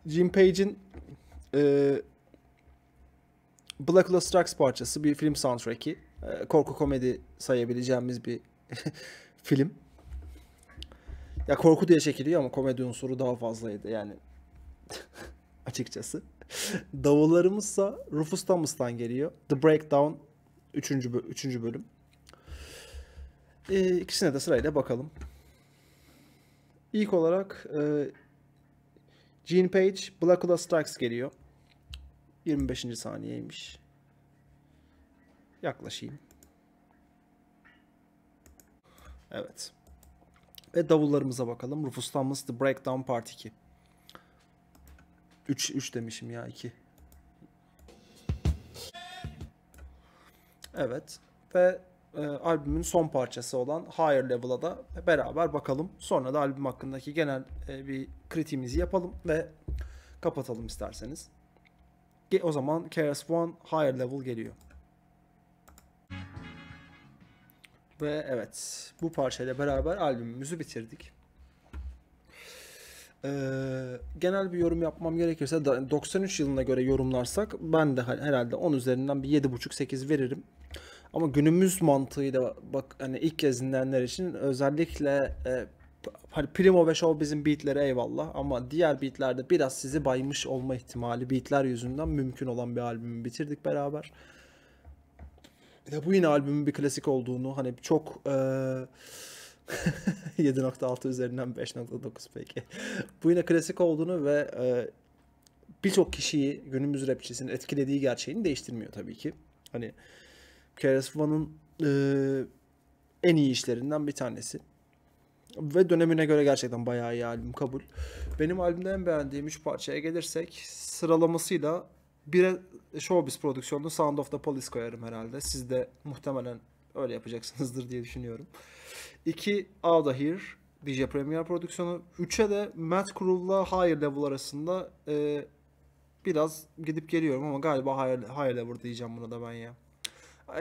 Jim Page'in e, Black Strikes parçası bir film soundtrack'i. E, korku komedi sayabileceğimiz bir film. Ya korku diye çekiliyor ama komedi unsuru daha fazlaydı yani açıkçası. Davullarımızsa Rufus Thomas'tan geliyor. The Breakdown 3. Böl- 3. bölüm. E, ikisine de sırayla bakalım. İlk olarak e, Gene Page, Blackula Strikes geliyor. 25. saniyeymiş. Yaklaşayım. Evet. Ve davullarımıza bakalım. Rufus Thomas The Breakdown Part 2. 3 3 demişim ya 2. Evet ve e, albümün son parçası olan Higher Level'a da beraber bakalım. Sonra da albüm hakkındaki genel e, bir kritiğimizi yapalım ve kapatalım isterseniz. Ge o zaman Keras One Higher Level geliyor. Ve evet bu parçayla beraber albümümüzü bitirdik. Ee, genel bir yorum yapmam gerekirse 93 yılına göre yorumlarsak ben de herhalde 10 üzerinden bir 7,5-8 veririm. Ama günümüz mantığıyla bak hani ilk kez dinleyenler için özellikle e, hani Primo ve Show bizim beatlere eyvallah ama diğer beatlerde biraz sizi baymış olma ihtimali beatler yüzünden mümkün olan bir albümü bitirdik beraber. Ya bu yine albümün bir klasik olduğunu hani çok eee 7.6 üzerinden 5.9 peki. Bu yine klasik olduğunu ve e, birçok kişiyi günümüz rapçisinin etkilediği gerçeğini değiştirmiyor tabii ki. Hani KRS One'ın e, en iyi işlerinden bir tanesi. Ve dönemine göre gerçekten bayağı iyi albüm kabul. Benim albümde en beğendiğim 3 parçaya gelirsek sıralamasıyla bir Showbiz prodüksiyonlu Sound of the Police koyarım herhalde. Siz de muhtemelen Öyle yapacaksınızdır diye düşünüyorum. 2 Avda Here DJ Premier prodüksiyonu. 3'e de Matt Cruel'la Higher Level arasında e, biraz gidip geliyorum ama galiba Higher, higher Level diyeceğim buna da ben ya.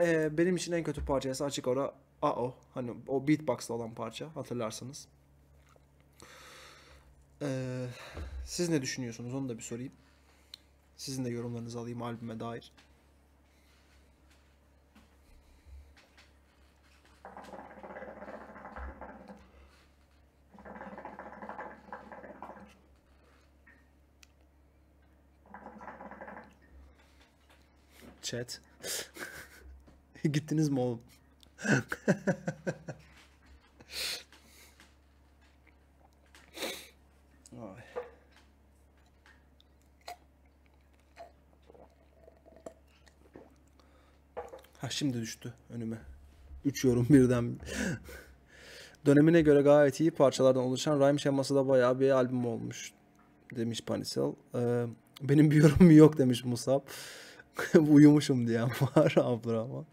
E, benim için en kötü parçası açık ara AO. Hani o beatbox'la olan parça hatırlarsanız. E, siz ne düşünüyorsunuz onu da bir sorayım. Sizin de yorumlarınızı alayım albüme dair. chat. Gittiniz mi oğlum? Ha şimdi düştü önüme. Üç yorum birden. Dönemine göre gayet iyi parçalardan oluşan rhyme şeması da bayağı bir albüm olmuş demiş Panisel. Ee, benim bir yorumum yok demiş Musab. Uyumuşum diyen var Abdurrahman.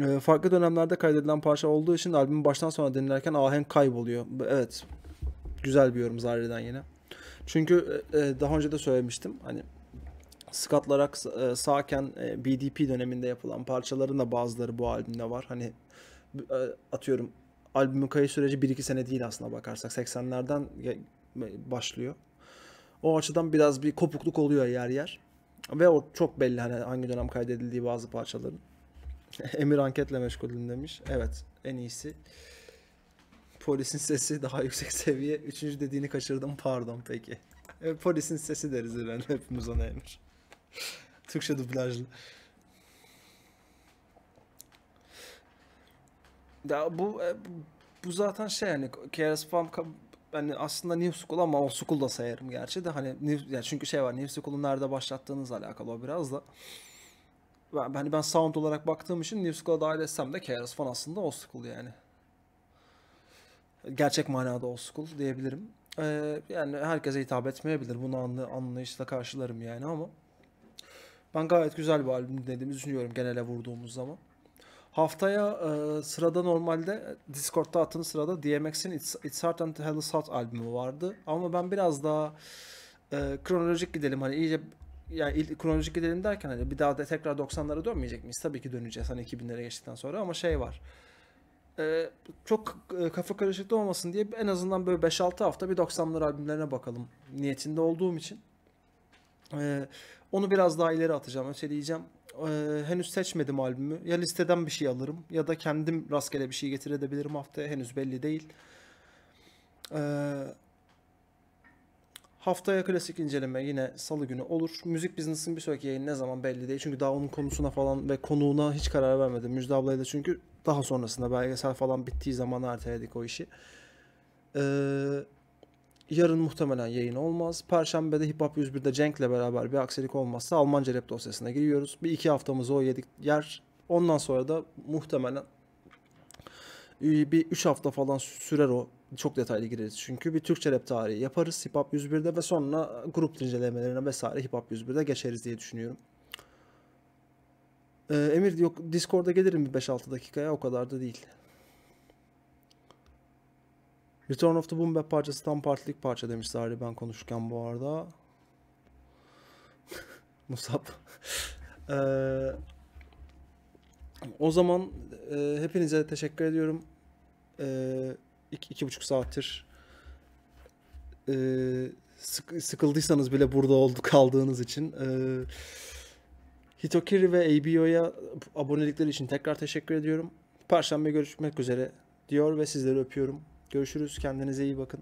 E, ee, farklı dönemlerde kaydedilen parça olduğu için albümün baştan sona dinlerken ahenk kayboluyor. Evet. Güzel bir yorum Zari'den yine. Çünkü e, e, daha önce de söylemiştim. Hani Scott e, sağken e, BDP döneminde yapılan parçaların da bazıları bu albümde var. Hani e, atıyorum albümün kayıt süreci 1-2 sene değil aslına bakarsak. 80'lerden başlıyor. O açıdan biraz bir kopukluk oluyor yer yer. Ve o çok belli hani hangi dönem kaydedildiği bazı parçaların. Emir anketle meşgulüm demiş. Evet en iyisi. Polisin sesi daha yüksek seviye. Üçüncü dediğini kaçırdım pardon peki. E, polisin sesi deriz yani hepimiz ona Emir. Türkçe dublajlı. Ya bu e, bu zaten şey yani KRS Pump ben aslında New School ama Old School da sayarım gerçi de hani New, yani çünkü şey var New School'un nerede başlattığınızla alakalı o biraz da. Ben, hani ben sound olarak baktığım için New School'a dahil etsem de Chaos Fan aslında Old School yani. Gerçek manada Old School diyebilirim. Ee, yani herkese hitap etmeyebilir. Bunu anlı, anlayışla karşılarım yani ama. Ben gayet güzel bir albüm dediğimi düşünüyorum genele vurduğumuz zaman. Haftaya e, sırada normalde Discord'da attığım sırada DMX'in It's, It's Hard and Hell is Hot albümü vardı. Ama ben biraz daha e, kronolojik gidelim hani iyice yani il, kronolojik gidelim derken hani bir daha da tekrar 90'lara dönmeyecek miyiz? Tabii ki döneceğiz hani 2000'lere geçtikten sonra ama şey var. E, çok e, kafa karışıklığı olmasın diye en azından böyle 5-6 hafta bir 90'lar albümlerine bakalım niyetinde olduğum için. E, onu biraz daha ileri atacağım, öteleyeceğim. Ee, henüz seçmedim albümü. Ya listeden bir şey alırım ya da kendim rastgele bir şey getirebilirim haftaya. Henüz belli değil. Ee, haftaya klasik inceleme yine salı günü olur. Müzik Business'ın bir sonraki yayını ne zaman belli değil. Çünkü daha onun konusuna falan ve konuğuna hiç karar vermedim. Müjde ablayla çünkü daha sonrasında belgesel falan bittiği zaman erteledik o işi. Eee Yarın muhtemelen yayın olmaz. Perşembede Hip Hop 101'de Cenk'le beraber bir aksilik olmazsa Almanca rap dosyasına giriyoruz. Bir iki haftamızı o yedik yer. Ondan sonra da muhtemelen e, bir üç hafta falan sürer o. Çok detaylı gireriz çünkü. Bir Türkçe rap tarihi yaparız Hip Hop 101'de ve sonra grup incelemelerine vesaire Hip Hop 101'de geçeriz diye düşünüyorum. E, Emir yok Discord'a gelirim bir 5-6 dakikaya o kadar da değil. Return of the Boom Bap parçası tam partilik parça demiş Zahri ben konuşurken bu arada. Musab. ee, o zaman e, hepinize teşekkür ediyorum. Ee, iki, iki buçuk saattir e, sık, sıkıldıysanız bile burada oldu kaldığınız için. Ee, Hitokiri ve ABO'ya abonelikleri için tekrar teşekkür ediyorum. Perşembe görüşmek üzere diyor ve sizleri öpüyorum. Görüşürüz. Kendinize iyi bakın.